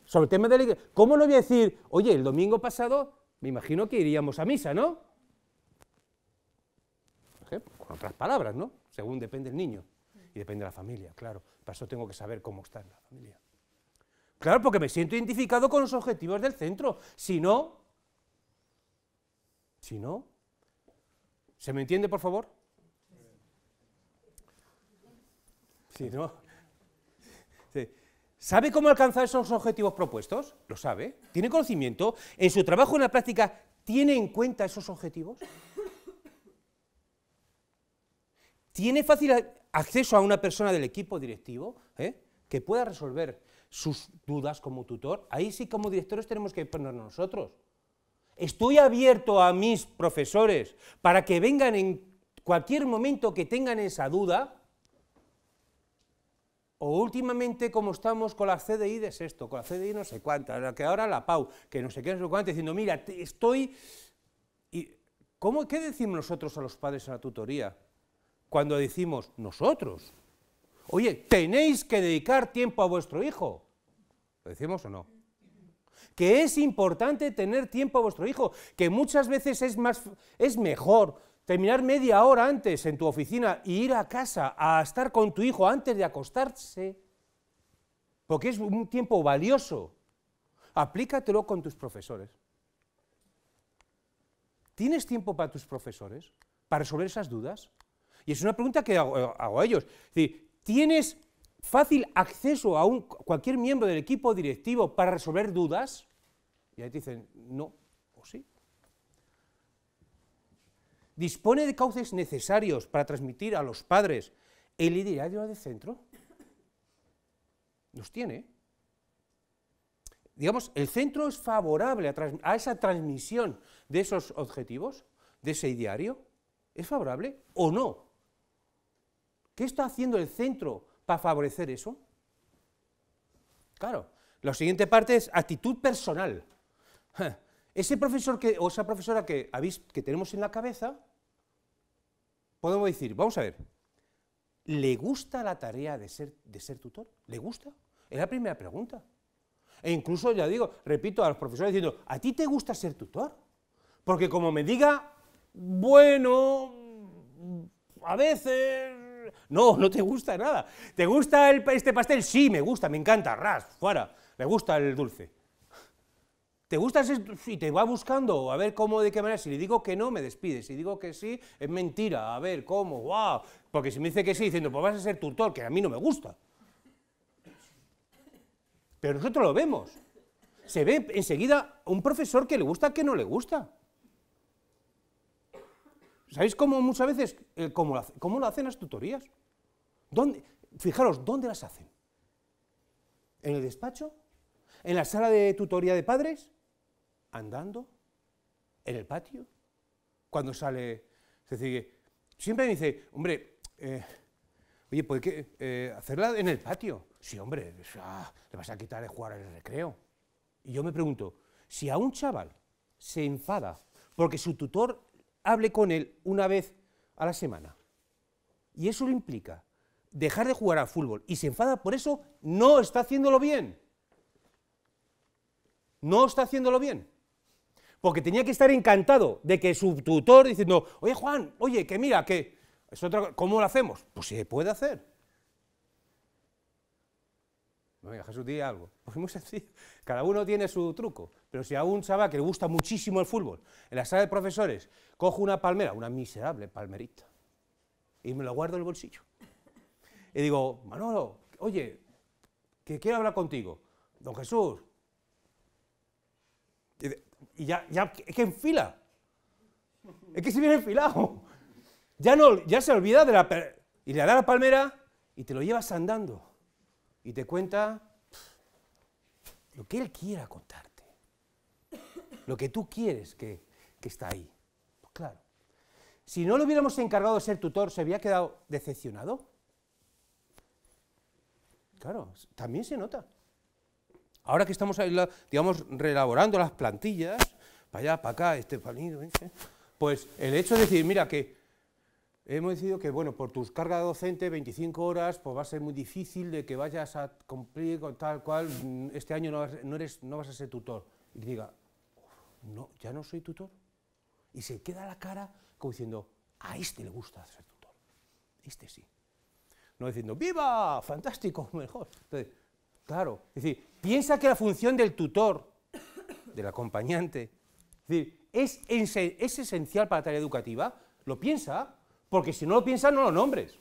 Sobre temas de ¿Cómo no voy a decir, oye, el domingo pasado me imagino que iríamos a misa, ¿no? Con otras palabras, ¿no? Según depende el niño y depende de la familia, claro. Para eso tengo que saber cómo está la familia. Claro, porque me siento identificado con los objetivos del centro. Si no, si no, ¿se me entiende, por favor? Si no, ¿sabe cómo alcanzar esos objetivos propuestos? Lo sabe. ¿Tiene conocimiento? ¿En su trabajo en la práctica tiene en cuenta esos objetivos? ¿Tiene fácil acceso a una persona del equipo directivo eh, que pueda resolver sus dudas como tutor. Ahí sí como directores tenemos que ponernos nosotros. Estoy abierto a mis profesores para que vengan en cualquier momento que tengan esa duda. O últimamente, como estamos con la CDI de sexto, con la CDI no sé cuánta, la que ahora la PAU, que no sé qué, no sé cuánta, diciendo, mira, estoy... Y, ¿cómo, ¿Qué decimos nosotros a los padres en la tutoría? Cuando decimos, nosotros, oye, tenéis que dedicar tiempo a vuestro hijo. ¿Lo decimos o no? Que es importante tener tiempo a vuestro hijo, que muchas veces es, más, es mejor terminar media hora antes en tu oficina e ir a casa a estar con tu hijo antes de acostarse, porque es un tiempo valioso. Aplícatelo con tus profesores. ¿Tienes tiempo para tus profesores? ¿Para resolver esas dudas? Y es una pregunta que hago, eh, hago a ellos. Es decir, ¿tienes fácil acceso a un, cualquier miembro del equipo directivo para resolver dudas? Y ahí te dicen, no, o sí. ¿Dispone de cauces necesarios para transmitir a los padres el ideario de centro? Los tiene. Digamos, ¿el centro es favorable a, a esa transmisión de esos objetivos, de ese ideario, ¿Es favorable o no? ¿Qué está haciendo el centro para favorecer eso? Claro, la siguiente parte es actitud personal. Ese profesor que, o esa profesora que, que tenemos en la cabeza, podemos decir, vamos a ver, ¿le gusta la tarea de ser, de ser tutor? ¿Le gusta? Es la primera pregunta. E incluso, ya digo, repito a los profesores diciendo, ¿a ti te gusta ser tutor? Porque como me diga, bueno, a veces, no, no te gusta nada. ¿Te gusta este pastel? Sí, me gusta, me encanta, ras, fuera. Me gusta el dulce. ¿Te gusta si te va buscando? A ver cómo, de qué manera. Si le digo que no, me despide. Si digo que sí, es mentira. A ver cómo, wow. Porque si me dice que sí, diciendo, pues vas a ser tutor, que a mí no me gusta. Pero nosotros lo vemos. Se ve enseguida un profesor que le gusta, que no le gusta. ¿Sabéis cómo muchas veces, eh, cómo, lo hacen las tutorías? fijaros, ¿dónde las hacen? ¿En el despacho? ¿En la sala de tutoría de padres? ¿Andando? ¿En el patio? Cuando sale, se sigue. Siempre me dice, hombre, eh, oye, ¿por qué eh, hacerla en el patio? Sí, hombre, le vas a quitar de jugar en el recreo. Y yo me pregunto, si a un chaval se enfada porque su tutor hable con él una vez a la semana. Y eso lo implica dejar de jugar al fútbol y se enfada por eso, no está haciéndolo bien. No está haciéndolo bien. Porque tenía que estar encantado de que su tutor diciendo, oye Juan, oye, que mira, que ¿cómo lo hacemos? Pues se puede hacer. Pues venga, Jesús, di algo. Pues muy sencillo. Cada uno tiene su truco. Pero si a un chaval que le gusta muchísimo el fútbol, en la sala de profesores, cojo una palmera, una miserable palmerita, y me la guardo en el bolsillo. Y digo, Manolo, oye, que quiero hablar contigo. Don Jesús. Y ya, ya, es que enfila. Es que se viene enfilado. Ya, no, ya se olvida de la... Y le da la palmera y te lo llevas andando y te cuenta lo que él quiera contarte, lo que tú quieres que, está ahí. Pues claro, si no lo hubiéramos encargado de ser tutor, ¿se habría quedado decepcionado? Claro, también se nota. Ahora que estamos, ahí, digamos, reelaborando las plantillas, para allá, para acá, este ¿eh? pues el hecho de decir, mira, que hemos decidido que, bueno, por tus cargas docente, 25 horas, pues va a ser muy difícil de que vayas a cumplir con tal cual, mm, este año no, eres, no vas a ser tutor. Y diga, no, ya no soy tutor. Y se queda la cara como diciendo, a este le gusta ser tutor, este sí. No diciendo, ¡viva! ¡Fantástico! Mejor. Entonces, claro, es decir, piensa que la función del tutor, del acompañante, es, decir, es, es esencial para la tarea educativa, lo piensa, porque si no lo piensas, no lo nombres.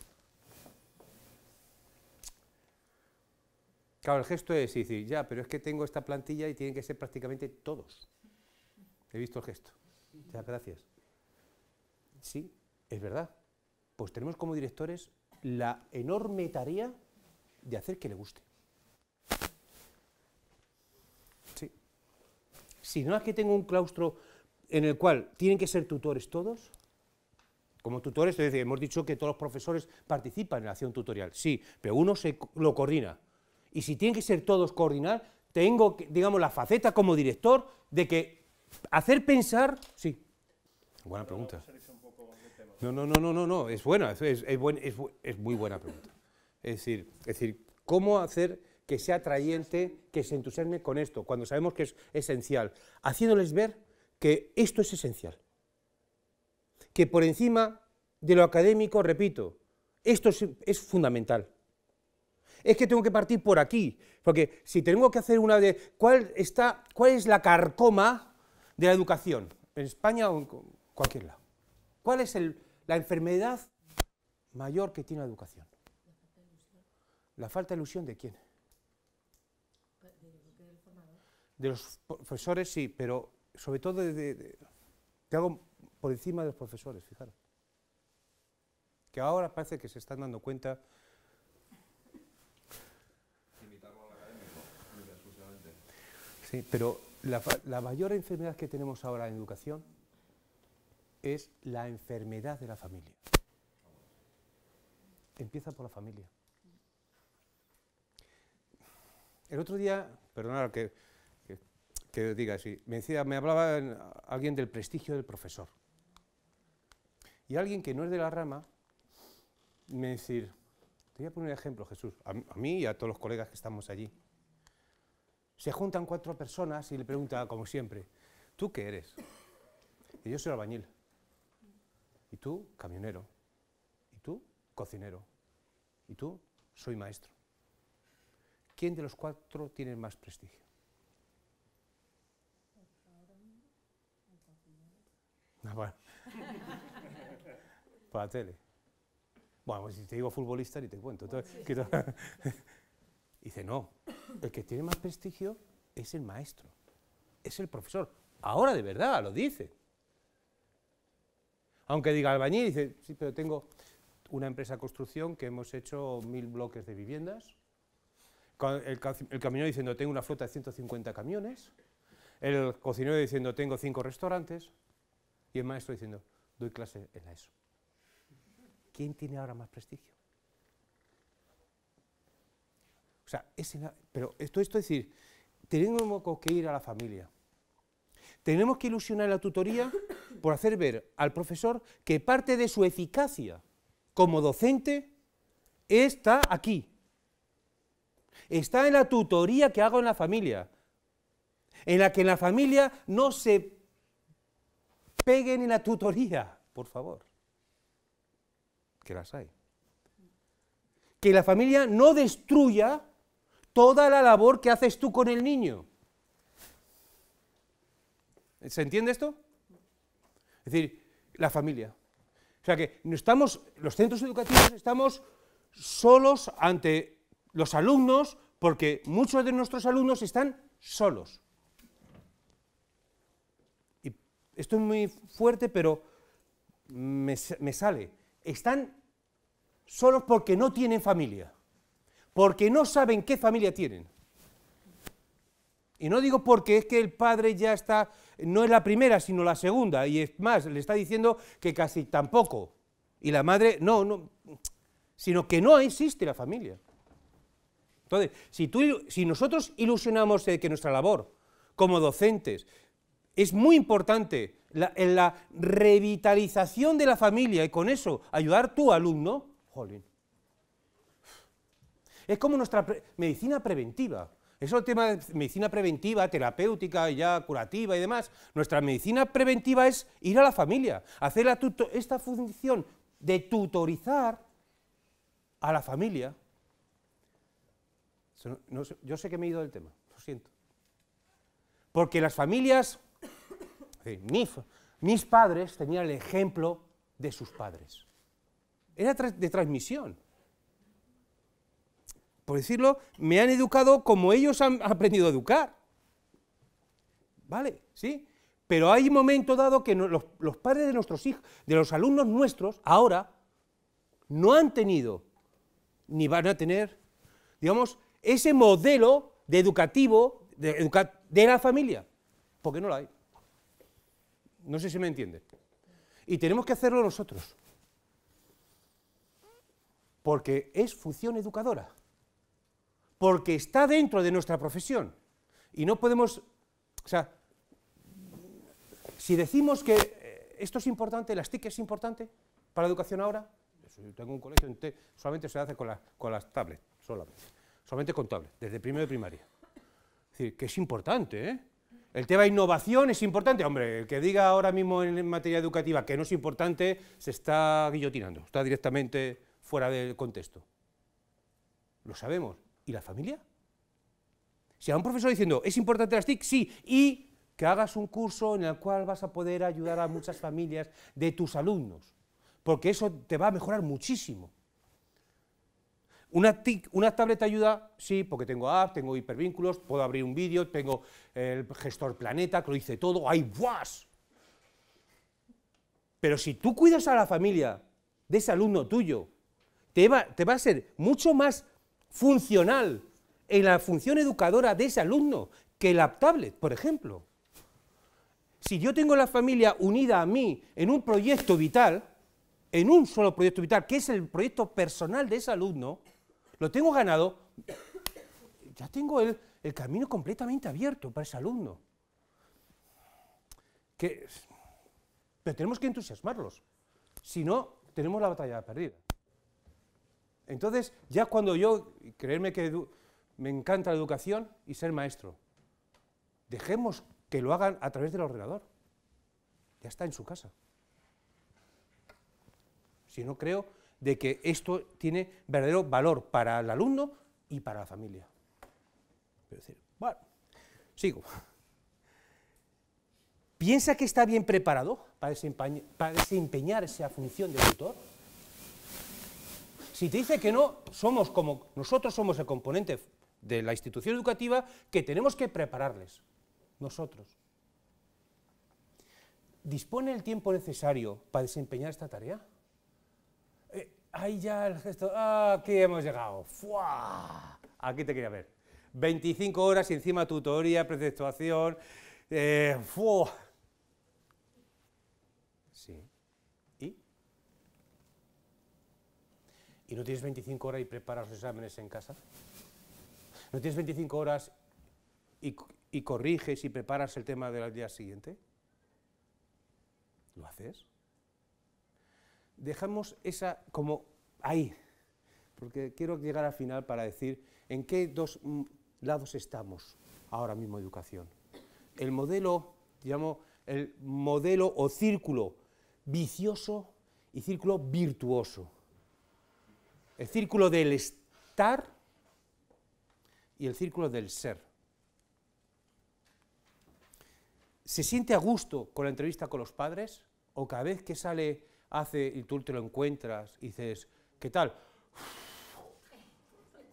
Claro, el gesto es sí, ya, pero es que tengo esta plantilla y tienen que ser prácticamente todos. He visto el gesto. Ya, gracias. Sí, es verdad. Pues tenemos como directores la enorme tarea de hacer que le guste. Sí. Si no es que tengo un claustro en el cual tienen que ser tutores todos, como tutores, hemos dicho que todos los profesores participan en la acción tutorial, sí, pero uno se lo coordina. Y si tienen que ser todos coordinar, tengo, digamos, la faceta como director de que hacer pensar... Sí, buena pregunta. No, no, no, no, no, no, es buena, es, muy buena pregunta. Es decir, es decir, ¿cómo hacer que sea atrayente, que se entusiasme con esto, cuando sabemos que es esencial? Haciéndoles ver que esto es esencial que por encima de lo académico, repito, esto es, fundamental. Es que tengo que partir por aquí, porque si tengo que hacer una de... ¿Cuál, está, cuál es la carcoma de la educación? En España o en cualquier lado. ¿Cuál es la enfermedad mayor que tiene la educación? La falta de ilusión de quién? De los profesores, sí, pero sobre todo de por encima de los profesores, fijaros. Que ahora parece que se están dando cuenta. Sí, pero la, mayor enfermedad que tenemos ahora en educación es la enfermedad de la familia. Empieza por la familia. El otro día, perdonad que, que, que diga así, me, decía, me hablaba alguien del prestigio del profesor. Y alguien que no es de la rama me decir, te voy a poner un ejemplo, Jesús, a, mí y a todos los colegas que estamos allí. Se juntan cuatro personas y le pregunta, como siempre, ¿tú qué eres? Y yo soy albañil. ¿Y tú? Camionero. ¿Y tú? Cocinero. ¿Y tú? Soy maestro. ¿Quién de los cuatro tiene más prestigio? Ah, bueno. para la tele. Bueno, pues si te digo futbolista ni te cuento. Ah, dice, no, el que tiene más prestigio es el maestro, es el profesor. Ahora de verdad lo dice. Aunque diga albañil, dice, sí, pero tengo una empresa de construcción que hemos hecho mil bloques de viviendas. El, el camionero diciendo, tengo una flota de 150 camiones. El cocinero diciendo, tengo cinco restaurantes. Y el maestro diciendo, doy clase en la ESO. ¿quién tiene ahora más prestigio? O sea, pero esto, esto es decir, tenemos que ir a la familia. Tenemos que ilusionar la tutoría por hacer ver al profesor que parte de su eficacia como docente está aquí. Está en la tutoría que hago en la familia, en la que en la familia no se peguen en la tutoría, por favor que las hay. Que la familia no destruya toda la labor que haces tú con el niño. ¿Se entiende esto? Es decir, la familia. O sea que no estamos, los centros educativos estamos solos ante los alumnos porque muchos de nuestros alumnos están solos. Y esto es muy fuerte, pero me, me sale están solos porque no tienen familia, porque no saben qué familia tienen. Y no digo porque es que el padre ya está, no es la primera, sino la segunda, y es más, le está diciendo que casi tampoco. Y la madre, no, no, sino que no existe la familia. Entonces, si, tú, si nosotros ilusionamos de que nuestra labor como docentes es muy importante la, en la revitalización de la familia y con eso ayudar a tu alumno, Es como nuestra medicina preventiva. Eso es el tema de medicina preventiva, terapéutica, ya curativa y demás. Nuestra medicina preventiva es ir a la familia, hacer esta función de tutorizar a la familia. yo sé que me he ido del tema, lo siento. Porque las familias mis, padres tenían el ejemplo de sus padres. Era de transmisión. Por decirlo, me han educado como ellos han aprendido a educar. ¿Vale? ¿Sí? Pero hay un momento dado que los, padres de nuestros hijos, de los alumnos nuestros, ahora, no han tenido, ni van a tener, digamos, ese modelo de educativo de, de la familia, porque no lo hay. No sé si me entiende. Y tenemos que hacerlo nosotros. Porque es función educadora. Porque está dentro de nuestra profesión. Y no podemos... O sea, si decimos que eh, esto es importante, las TIC es importante para la educación ahora, yo tengo un colegio, en solamente se hace con, las tablets, solamente, solamente con tablets, desde primero de primaria. Es decir, que es importante, ¿eh? El tema de innovación es importante. Hombre, el que diga ahora mismo en materia educativa que no es importante se está guillotinando, está directamente fuera del contexto. Lo sabemos. ¿Y la familia? Si a un profesor diciendo, ¿es importante las TIC? Sí. Y que hagas un curso en el cual vas a poder ayudar a muchas familias de tus alumnos, porque eso te va a mejorar muchísimo. Una, TIC, una tablet ayuda, sí, porque tengo app, tengo hipervínculos, puedo abrir un vídeo, tengo el gestor planeta que lo dice todo, ¡ay, guas! Pero si tú cuidas a la familia de ese alumno tuyo, te va, te va a ser mucho más funcional en la función educadora de ese alumno que la tablet, por ejemplo. Si yo tengo la familia unida a mí en un proyecto vital, en un solo proyecto vital, que es el proyecto personal de ese alumno, lo tengo ganado, ya tengo el, camino completamente abierto para ese alumno. pero tenemos que entusiasmarlos, si no, tenemos la batalla perdida. Entonces, ya cuando yo, creerme que me encanta la educación y ser maestro, dejemos que lo hagan a través del ordenador. Ya está en su casa. Si no creo de que esto tiene verdadero valor para el alumno y para la familia. decir, bueno, sigo. ¿Piensa que está bien preparado para, desempeñarse para esa función de tutor? Si te dice que no, somos como nosotros somos el componente de la institución educativa que tenemos que prepararles, nosotros. ¿Dispone el tiempo necesario para desempeñar esta tarea? ¡Ay, ya el gesto! ¡Ah, aquí hemos llegado! ¡Fua! Aquí te quería ver. 25 horas y encima tutoría, preceptuación. Eh, ¡Fua! Sí. ¿Y? ¿Y no tienes 25 horas y preparas los exámenes en casa? ¿No tienes 25 horas y, y corriges y preparas el tema del día siguiente? ¿Lo haces? dejamos esa como ahí, porque quiero llegar al final para decir en qué dos mm, lados estamos ahora mismo educación. El modelo, llamo el modelo o círculo vicioso y círculo virtuoso. El círculo del estar y el círculo del ser. ¿Se siente a gusto con la entrevista con los padres o cada vez que sale hace y tú te lo encuentras y dices, ¿qué tal?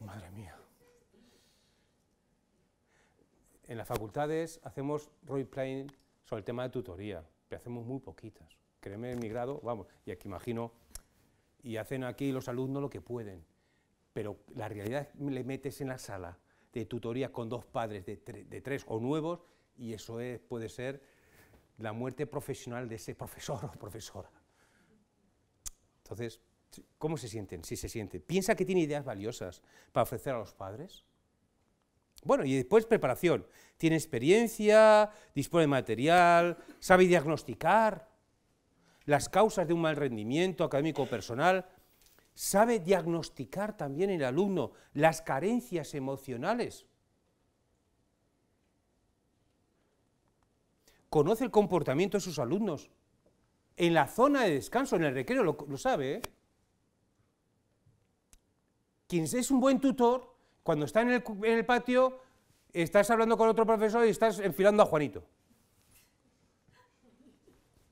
madre mía. En las facultades hacemos Roy sobre el tema de tutoría, pero hacemos muy poquitas. Créeme, en mi grado, vamos, y aquí imagino, y hacen aquí los alumnos lo que pueden, pero la realidad es que le metes en la sala de tutoría con dos padres de, tres o nuevos y eso puede ser la muerte profesional de ese profesor o profesora. Entonces, ¿cómo se sienten? Si se siente. ¿Piensa que tiene ideas valiosas para ofrecer a los padres? Bueno, y después preparación. Tiene experiencia, dispone de material, sabe diagnosticar las causas de un mal rendimiento académico o personal, sabe diagnosticar también el alumno las carencias emocionales. Conoce el comportamiento de sus alumnos, en la zona de descanso, en el recreo, lo, sabe. ¿eh? Quien es un buen tutor, cuando está en el, patio, estás hablando con otro profesor y estás enfilando a Juanito.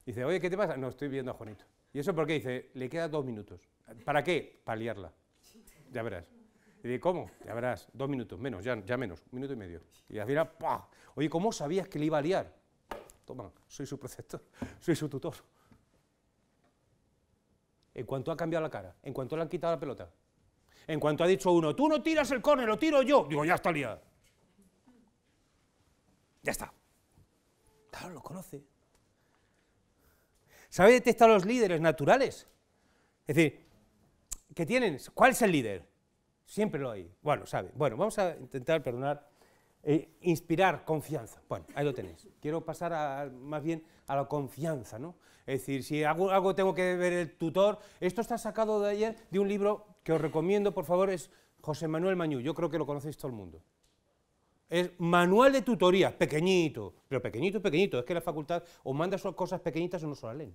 Dice, oye, ¿qué te pasa? No, estoy viendo a Juanito. ¿Y eso por qué? Dice, le queda dos minutos. ¿Para qué? Para liarla. Ya verás. Y dice, ¿cómo? Ya verás, dos minutos, menos, ya, menos, un minuto y medio. Y al final, ¡pah! Oye, ¿cómo sabías que le iba a liar? Toma, soy su profesor, soy su tutor en cuanto ha cambiado la cara, en cuanto le han quitado la pelota, en cuanto ha dicho uno, tú no tiras el córner, lo tiro yo, digo, ya está liado. Ya está. Claro, lo conoce. Sabe detectar los líderes naturales. Es decir, ¿qué tienen? ¿Cuál es el líder? Siempre lo hay. Bueno, sabe. Bueno, vamos a intentar perdonar eh, inspirar, confianza. Bueno, ahí lo tenéis. Quiero pasar más bien a la confianza, ¿no? Es decir, si algo, tengo que ver el tutor, esto está sacado de ayer de un libro que os recomiendo, por favor, es José Manuel Mañú. Yo creo que lo conocéis todo el mundo. Es manual de tutoría, pequeñito, pero pequeñito, pequeñito. Es que la facultad o manda cosas pequeñitas o no se las leen.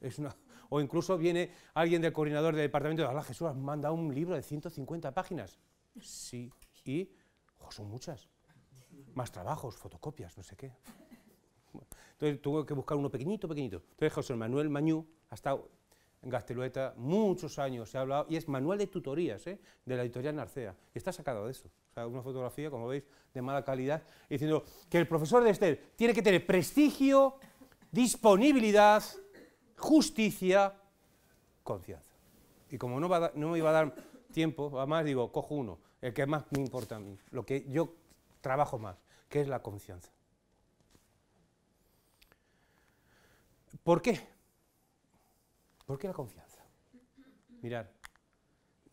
Es una, o incluso viene alguien del coordinador del departamento de la Jesús, manda un libro de 150 páginas. Sí, y son muchas más trabajos, fotocopias, no sé qué. entonces tuve que buscar uno pequeñito, pequeñito. Entonces José Manuel Mañú ha estado en Gastelueta muchos años, se ha hablado, y es manual de tutorías ¿eh? de la editorial Narcea, y está sacado de eso. O sea, una fotografía, como veis, de mala calidad, diciendo que el profesor de Estel tiene que tener prestigio, disponibilidad, justicia, confianza. Y como no, no me iba a dar tiempo, además digo, cojo uno, el que más me importa a mí, lo que yo trabajo más qué es la confianza. ¿Por qué? ¿Por qué la confianza? Mirad,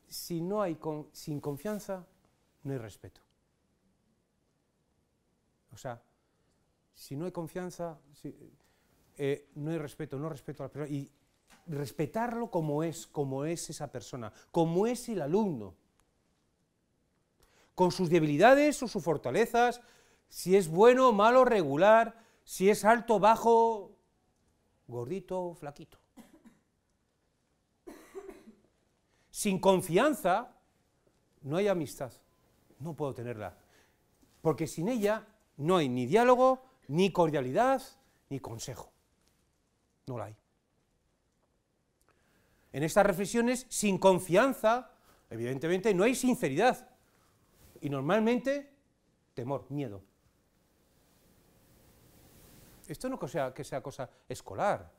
si no hay sin confianza, no hay respeto. O sea, si no hay confianza, eh, no hay respeto, no respeto a la persona. Y respetarlo como es, como es esa persona, como es el alumno, con sus debilidades o sus fortalezas, si es bueno, malo, regular, si es alto, bajo, gordito, flaquito. Sin confianza no hay amistad, no puedo tenerla, porque sin ella no hay ni diálogo, ni cordialidad, ni consejo. No la hay. En estas reflexiones, sin confianza, evidentemente no hay sinceridad. Y normalmente, temor, miedo. Esto no que sea, que sea cosa escolar,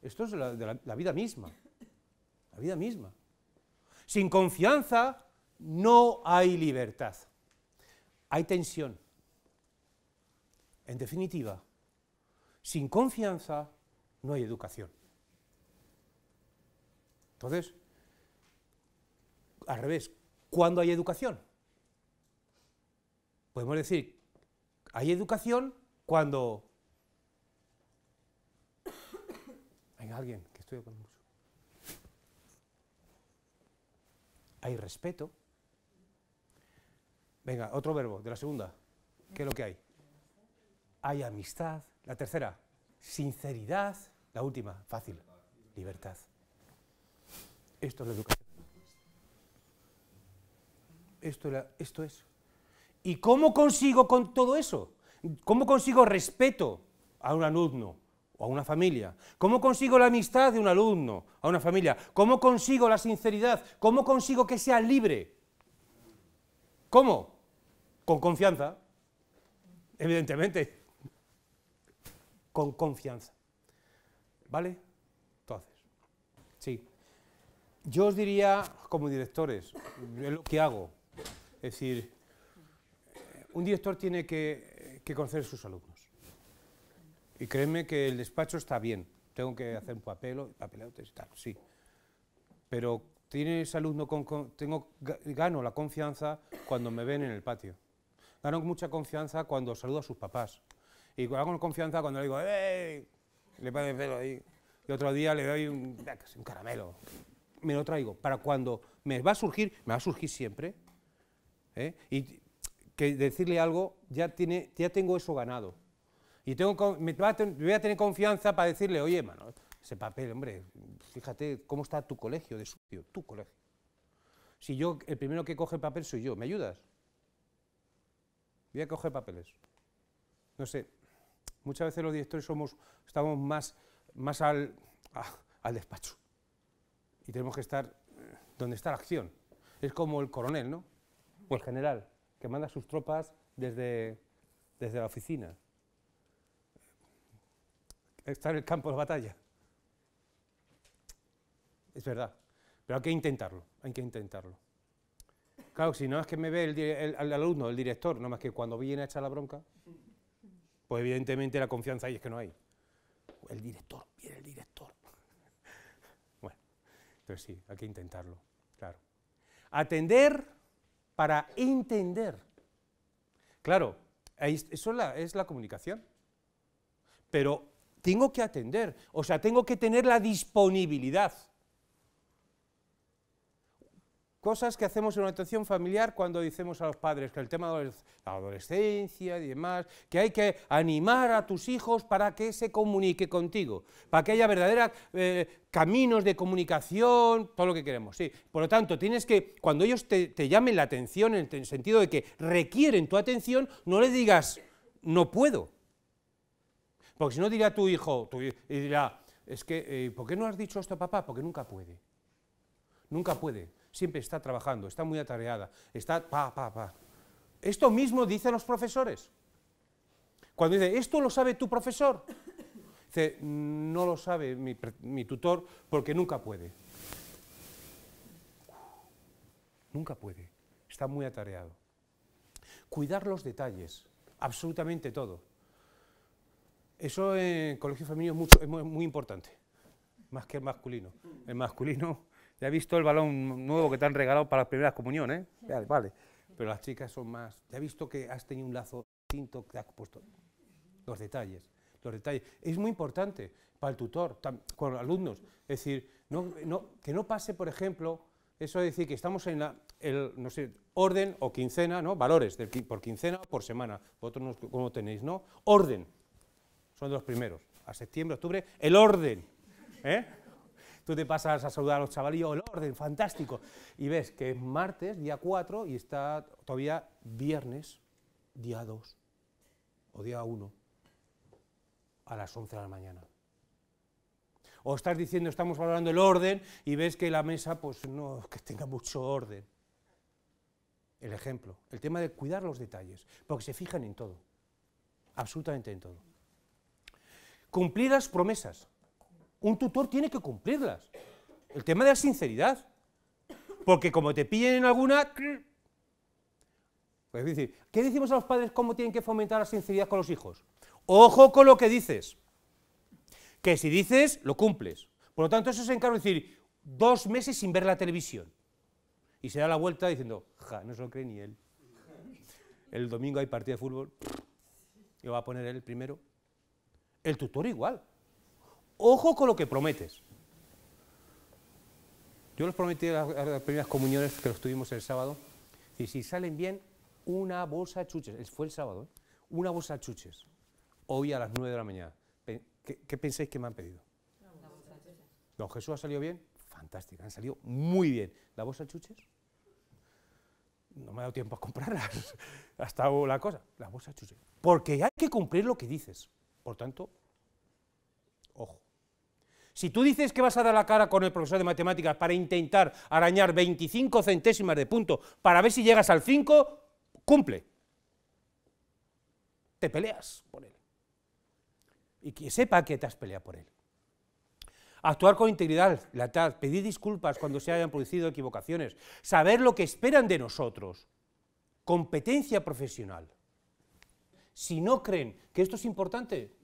esto es de la vida misma, la vida misma. Sin confianza no hay libertad, hay tensión. En definitiva, sin confianza no hay educación. Entonces, al revés, ¿cuándo hay educación? Podemos decir, hay educación cuando alguien que estoy con mucho. Hay respeto. Venga, otro verbo de la segunda. ¿Qué es lo que hay? Hay amistad. La tercera, sinceridad. La última, fácil, libertad. Esto es la educación. Esto, esto es. ¿Y cómo consigo con todo eso? ¿Cómo consigo respeto a un alumno? o a una familia? ¿Cómo consigo la amistad de un alumno a una familia? ¿Cómo consigo la sinceridad? ¿Cómo consigo que sea libre? ¿Cómo? Con confianza, evidentemente. Con confianza. ¿Vale? Entonces, sí. Yo os diría, como directores, lo que hago. Es decir, un director tiene que, conocer su salud. Y créeme que el despacho está bien. Tengo que hacer un papel, papeleo, y tal, sí. Pero tiene ese alumno con, tengo, gano la confianza cuando me ven en el patio. Gano mucha confianza cuando saludo a sus papás. Y hago confianza cuando le digo, ¡Ey! Le pongo el pelo ahí. Y otro día le doy un, caramelo. Me lo traigo. Para cuando me va a surgir, me va a surgir siempre. ¿eh? Y que decirle algo, ya, tiene, ya tengo eso ganado y tengo, voy a tener confianza para decirle, oye, mano, ese papel, hombre, fíjate cómo está tu colegio de sucio, tu colegio. Si yo, el primero que coge el papel soy yo, ¿me ayudas? Voy a coger papeles. No sé, muchas veces los directores somos, estamos más, más al, despacho y tenemos que estar eh, donde está la acción. Es como el coronel, ¿no? O el general, que manda sus tropas desde, desde la oficina está en el campo de batalla. Es verdad, pero hay que intentarlo, hay que intentarlo. Claro, si no es que me ve el, alumno, el director, no más que cuando viene a echar la bronca, pues evidentemente la confianza ahí es que no hay. El director, viene el director. bueno, entonces sí, hay que intentarlo, claro. Atender para entender. Claro, eso es la, es la comunicación. Pero tengo que atender, o sea, tengo que tener la disponibilidad. Cosas que hacemos en una atención familiar cuando decimos a los padres que el tema de la adolescencia y demás, que hay que animar a tus hijos para que se comunique contigo, para que haya verdaderos eh, caminos de comunicación, todo lo que queremos. Sí. Por lo tanto, tienes que, cuando ellos te, llamen la atención, en el sentido de que requieren tu atención, no le digas, no puedo, porque si no dirá tu hijo, y dirá, es que, eh, ¿por qué no has dicho esto, papá? Porque nunca puede. Nunca puede. Siempre está trabajando, está muy atareada, está pa, pa, pa. Esto mismo dicen los profesores. Cuando dice, esto lo sabe tu profesor, dice, no lo sabe mi tutor porque nunca puede. Nunca puede. Está muy atareado. Cuidar los detalles, absolutamente todo. Eso en colegio femenino es, es muy, importante, más que el masculino. El masculino, ya he visto el balón nuevo que te han regalado para las primeras comuniones, ¿eh? vale, vale. Pero las chicas son más. Ya he visto que has tenido un lazo distinto, que has puesto los detalles. Los detalles. Es muy importante para el tutor, con los alumnos. Es decir, no, no, que no pase, por ejemplo, eso de decir que estamos en la, el, no sé, orden o quincena, ¿no? Valores por quincena o por semana. Vosotros no, cómo tenéis, ¿no? Orden son de los primeros. A septiembre, octubre, el orden. ¿eh? Tú te pasas a saludar a los chavalillos, el orden, fantástico. Y ves que es martes, día 4, y está todavía viernes, día 2 o día 1, a las 11 de la mañana. O estás diciendo, estamos valorando el orden, y ves que la mesa, pues no, que tenga mucho orden. El ejemplo, el tema de cuidar los detalles, porque se fijan en todo, absolutamente en todo cumplir las promesas. Un tutor tiene que cumplirlas. El tema de la sinceridad. Porque como te pillen en alguna... decir, ¿qué decimos a los padres cómo tienen que fomentar la sinceridad con los hijos? Ojo con lo que dices. Que si dices, lo cumples. Por lo tanto, eso se encarga de decir dos meses sin ver la televisión. Y se da la vuelta diciendo, ja, no se lo cree ni él. El domingo hay partido de fútbol. Yo voy a poner él primero. El tutor igual. Ojo con lo que prometes. Yo les prometí a las primeras comuniones que los tuvimos el sábado, y si salen bien, una bolsa de chuches, fue el sábado, ¿eh? una bolsa de chuches, hoy a las 9 de la mañana. ¿Qué, pensáis que me han pedido? Una bolsa de chuches. ¿Don Jesús ha salido bien? Fantástica, han salido muy bien. ¿La bolsa de chuches? No me ha dado tiempo a comprarlas, ha estado la cosa, la bolsa de chuches. Porque hay que cumplir lo que dices. Por tanto, ojo. Si tú dices que vas a dar la cara con el profesor de matemáticas para intentar arañar 25 centésimas de punto para ver si llegas al 5, cumple. Te peleas por él. Y que sepa que te has peleado por él. Actuar con integridad, pedir disculpas cuando se hayan producido equivocaciones, saber lo que esperan de nosotros, competencia profesional. Si no creen que esto es importante,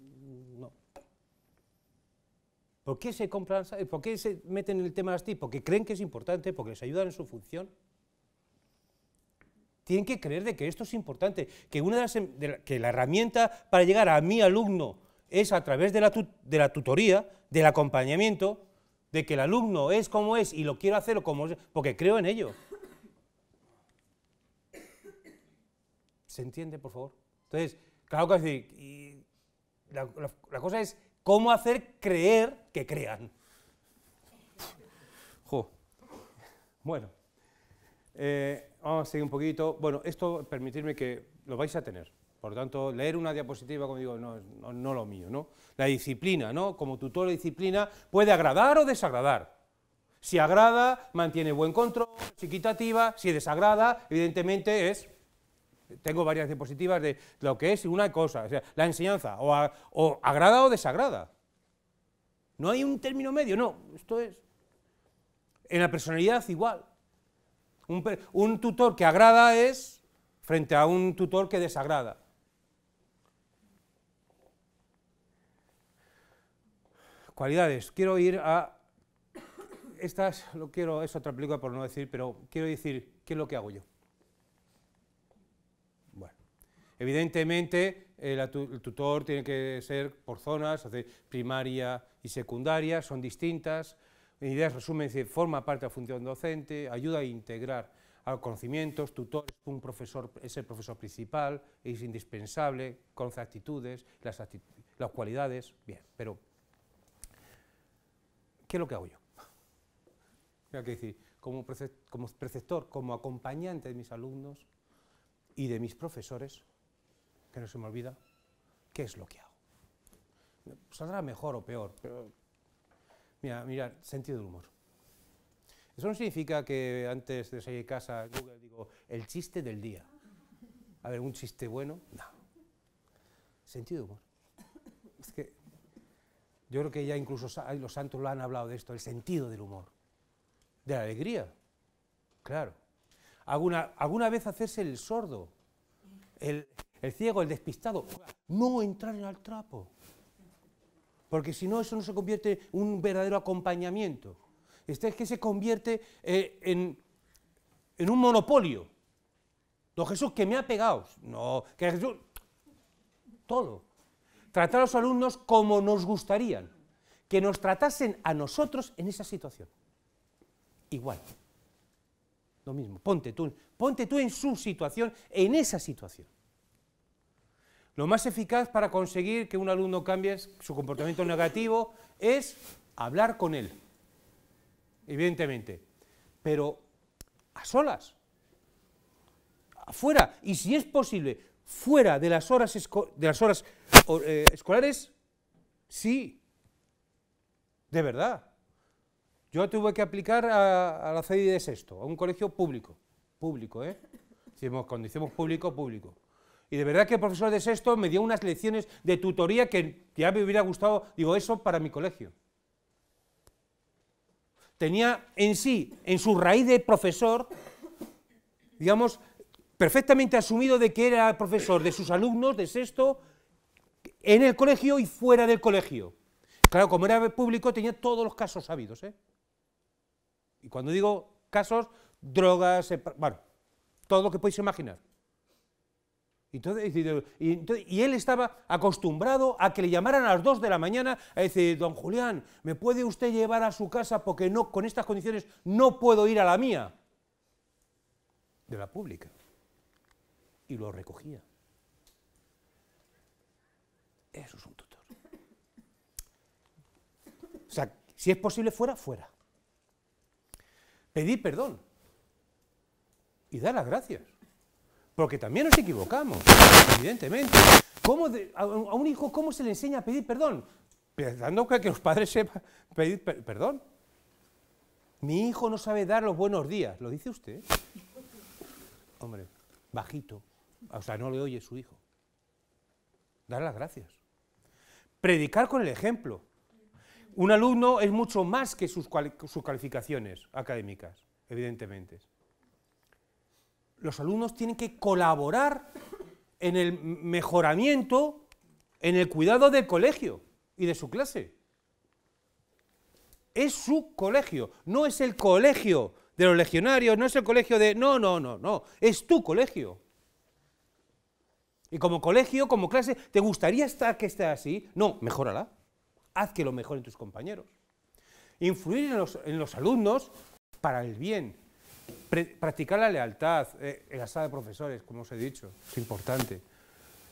¿Por qué se compran, por qué se meten en el tema de las TIC? Porque creen que es importante, porque les ayudan en su función. Tienen que creer de que esto es importante, que una de las, em, la, que la herramienta para llegar a mi alumno es a través de la, tutoría, del acompañamiento, de que el alumno es como es y lo quiero hacer como es, porque creo en ello. ¿Se entiende, por favor? Entonces, claro que la cosa es cómo hacer creer que crean. Bueno, eh, vamos a seguir un poquito. Bueno, esto permitidme que lo vais a tener. Por lo tanto, leer una diapositiva, como digo, no, no, lo mío, ¿no? La disciplina, ¿no? Como tutor de disciplina, puede agradar o desagradar. Si agrada, mantiene buen control, es equitativa. Si desagrada, evidentemente es tengo varias diapositivas de lo que es una cosa, o sea, la enseñanza, o, agrada o desagrada. No hay un término medio, no, esto es. En la personalidad igual. Un, tutor que agrada es frente a un tutor que desagrada. Cualidades. Quiero ir a... Estas, lo quiero, es otra película por no decir, pero quiero decir qué es lo que hago yo. Evidentemente, eh, el tutor tiene que ser por zonas, primaria y secundaria, son distintas. En ideas resumen, forma parte de la función docente, ayuda a integrar a conocimientos, tutor un profesor es el profesor principal, es indispensable, conoce actitudes, las, las cualidades, bien, pero ¿qué es lo que hago yo? que decir, como preceptor, como acompañante de mis alumnos y de mis profesores, que no se me olvida, ¿qué es lo que hago? Saldrá mejor o peor, pero mira, mira, sentido del humor. Eso no significa que antes de salir de casa Google digo el chiste del día. A ver, un chiste bueno, no. Sentido del humor. Es que yo creo que ya incluso los santos lo han hablado de esto, el sentido del humor, de la alegría, claro. Alguna, alguna vez hacerse el sordo, el, el ciego, el despistado, no entrar en el trapo. Porque si no, eso no se convierte en un verdadero acompañamiento. Este es que se convierte eh, en, en un monopolio. Don Jesús, que me ha pegado. No, que Jesús. Todo. Tratar a los alumnos como nos gustarían. Que nos tratasen a nosotros en esa situación. Igual. Lo mismo. Ponte tú, ponte tú en su situación, en esa situación. Lo más eficaz para conseguir que un alumno cambie su comportamiento negativo es hablar con él, evidentemente, pero a solas, afuera, y si es posible, fuera de las horas, de las horas eh, escolares, sí, de verdad. Yo tuve que aplicar a, la CDI de sexto, a un colegio público, público, ¿eh? Cuando decimos público, público. Y de verdad que el profesor de sexto me dio unas lecciones de tutoría que ya me hubiera gustado, digo, eso para mi colegio. Tenía en sí, en su raíz de profesor, digamos, perfectamente asumido de que era profesor de sus alumnos de sexto en el colegio y fuera del colegio. Claro, como era público tenía todos los casos sabidos. ¿eh? Y cuando digo casos, drogas, bueno, todo lo que podéis imaginar y, él estaba acostumbrado a que le llamaran a las 2 de la mañana a decir, don Julián, ¿me puede usted llevar a su casa porque no, con estas condiciones no puedo ir a la mía? De la pública. Y lo recogía. Eso es un tutor. O sea, si es posible fuera, fuera. Pedí perdón. Y dar las gracias. Porque también nos equivocamos, evidentemente. a, un hijo, ¿cómo se le enseña a pedir perdón? Pensando que, los padres sepan pedir perdón. Mi hijo no sabe dar los buenos días, ¿lo dice usted? Hombre, bajito. O sea, no le oye su hijo. Dar las gracias. Predicar con el ejemplo. Un alumno es mucho más que sus, sus calificaciones académicas, evidentemente los alumnos tienen que colaborar en el mejoramiento, en el cuidado del colegio y de su clase. Es su colegio, no es el colegio de los legionarios, no es el colegio de... No, no, no, no, es tu colegio. Y como colegio, como clase, ¿te gustaría estar que esté así? No, mejórala. Haz que lo mejoren tus compañeros. Influir en los, en los alumnos para el bien practicar la lealtad, en eh, la sala de profesores, como os he dicho, es importante.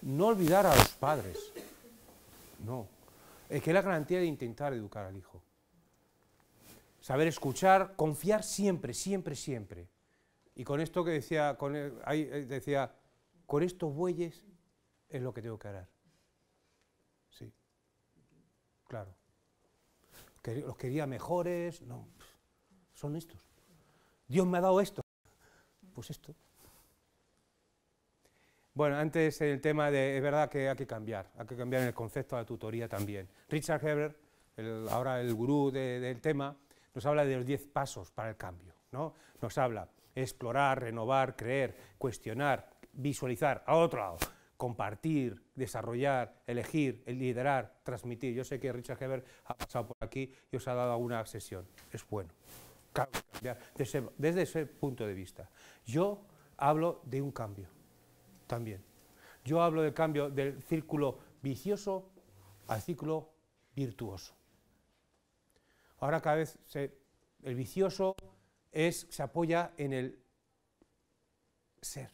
No olvidar a los padres, no. Es que es la garantía de intentar educar al hijo. Saber escuchar, confiar siempre, siempre, siempre. Y con esto que decía, con, eh, eh, decía, con estos bueyes es lo que tengo que arar. Sí, claro. ¿Los quería mejores? No, son estos. Dios me ha dado esto. Pues esto. Bueno, antes el tema de, es verdad que hay que cambiar, hay que cambiar el concepto de la tutoría también. Richard Heber, ahora el gurú del tema, nos habla de los diez pasos para el cambio, ¿no? Nos habla explorar, renovar, creer, cuestionar, visualizar, a otro lado, compartir, desarrollar, elegir, liderar, transmitir. Yo sé que Richard Heber ha pasado por aquí y os ha dado alguna sesión, es bueno desde, ese punto de vista. Yo hablo de un cambio también. Yo hablo del cambio del círculo vicioso al círculo virtuoso. Ahora cada vez el vicioso es, se apoya en el ser.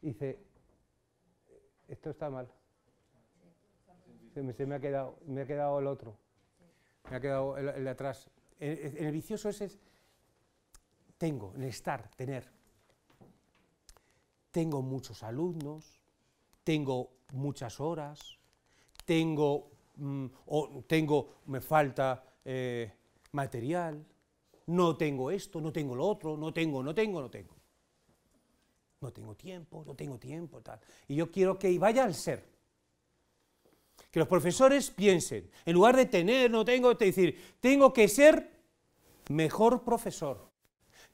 Dice, eh, esto está mal se me, ha quedado, me ha quedado el otro, me ha quedado el, de atrás. En el, vicioso ese es tengo, en estar, tener. Tengo muchos alumnos, tengo muchas horas, tengo, mm, o tengo, me falta eh, material, no tengo esto, no tengo lo otro, no tengo, no tengo, no tengo. No tengo tiempo, no tengo tiempo, tal. Y yo quiero que vaya al ser. Que los profesores piensen, en lugar de tener, no tengo, que decir, tengo que ser mejor profesor,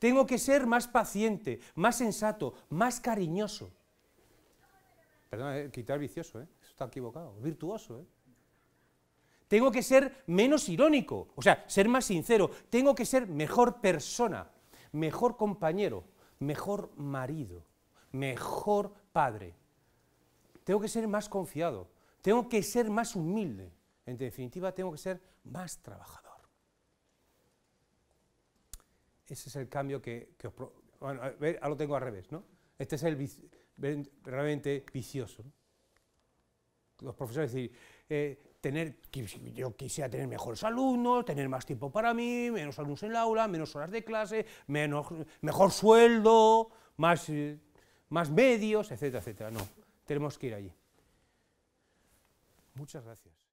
tengo que ser más paciente, más sensato, más cariñoso. Perdón, eh, quitar vicioso, eh, Eso está equivocado, virtuoso, ¿eh? Tengo que ser menos irónico, o sea, ser más sincero. Tengo que ser mejor persona, mejor compañero, mejor marido, mejor padre. Tengo que ser más confiado, tengo que ser más humilde. En definitiva, tengo que ser más trabajador. Ese es el cambio que, os... Bueno, ver, ahora lo tengo al revés, ¿no? Este es el realmente vicioso. Los profesores decir, eh, tener, yo quisiera tener mejores alumnos, tener más tiempo para mí, menos alumnos en el aula, menos horas de clase, menos, mejor sueldo, más, eh, más medios, etcétera, etcétera. No, tenemos que ir allí. Muchas gracias.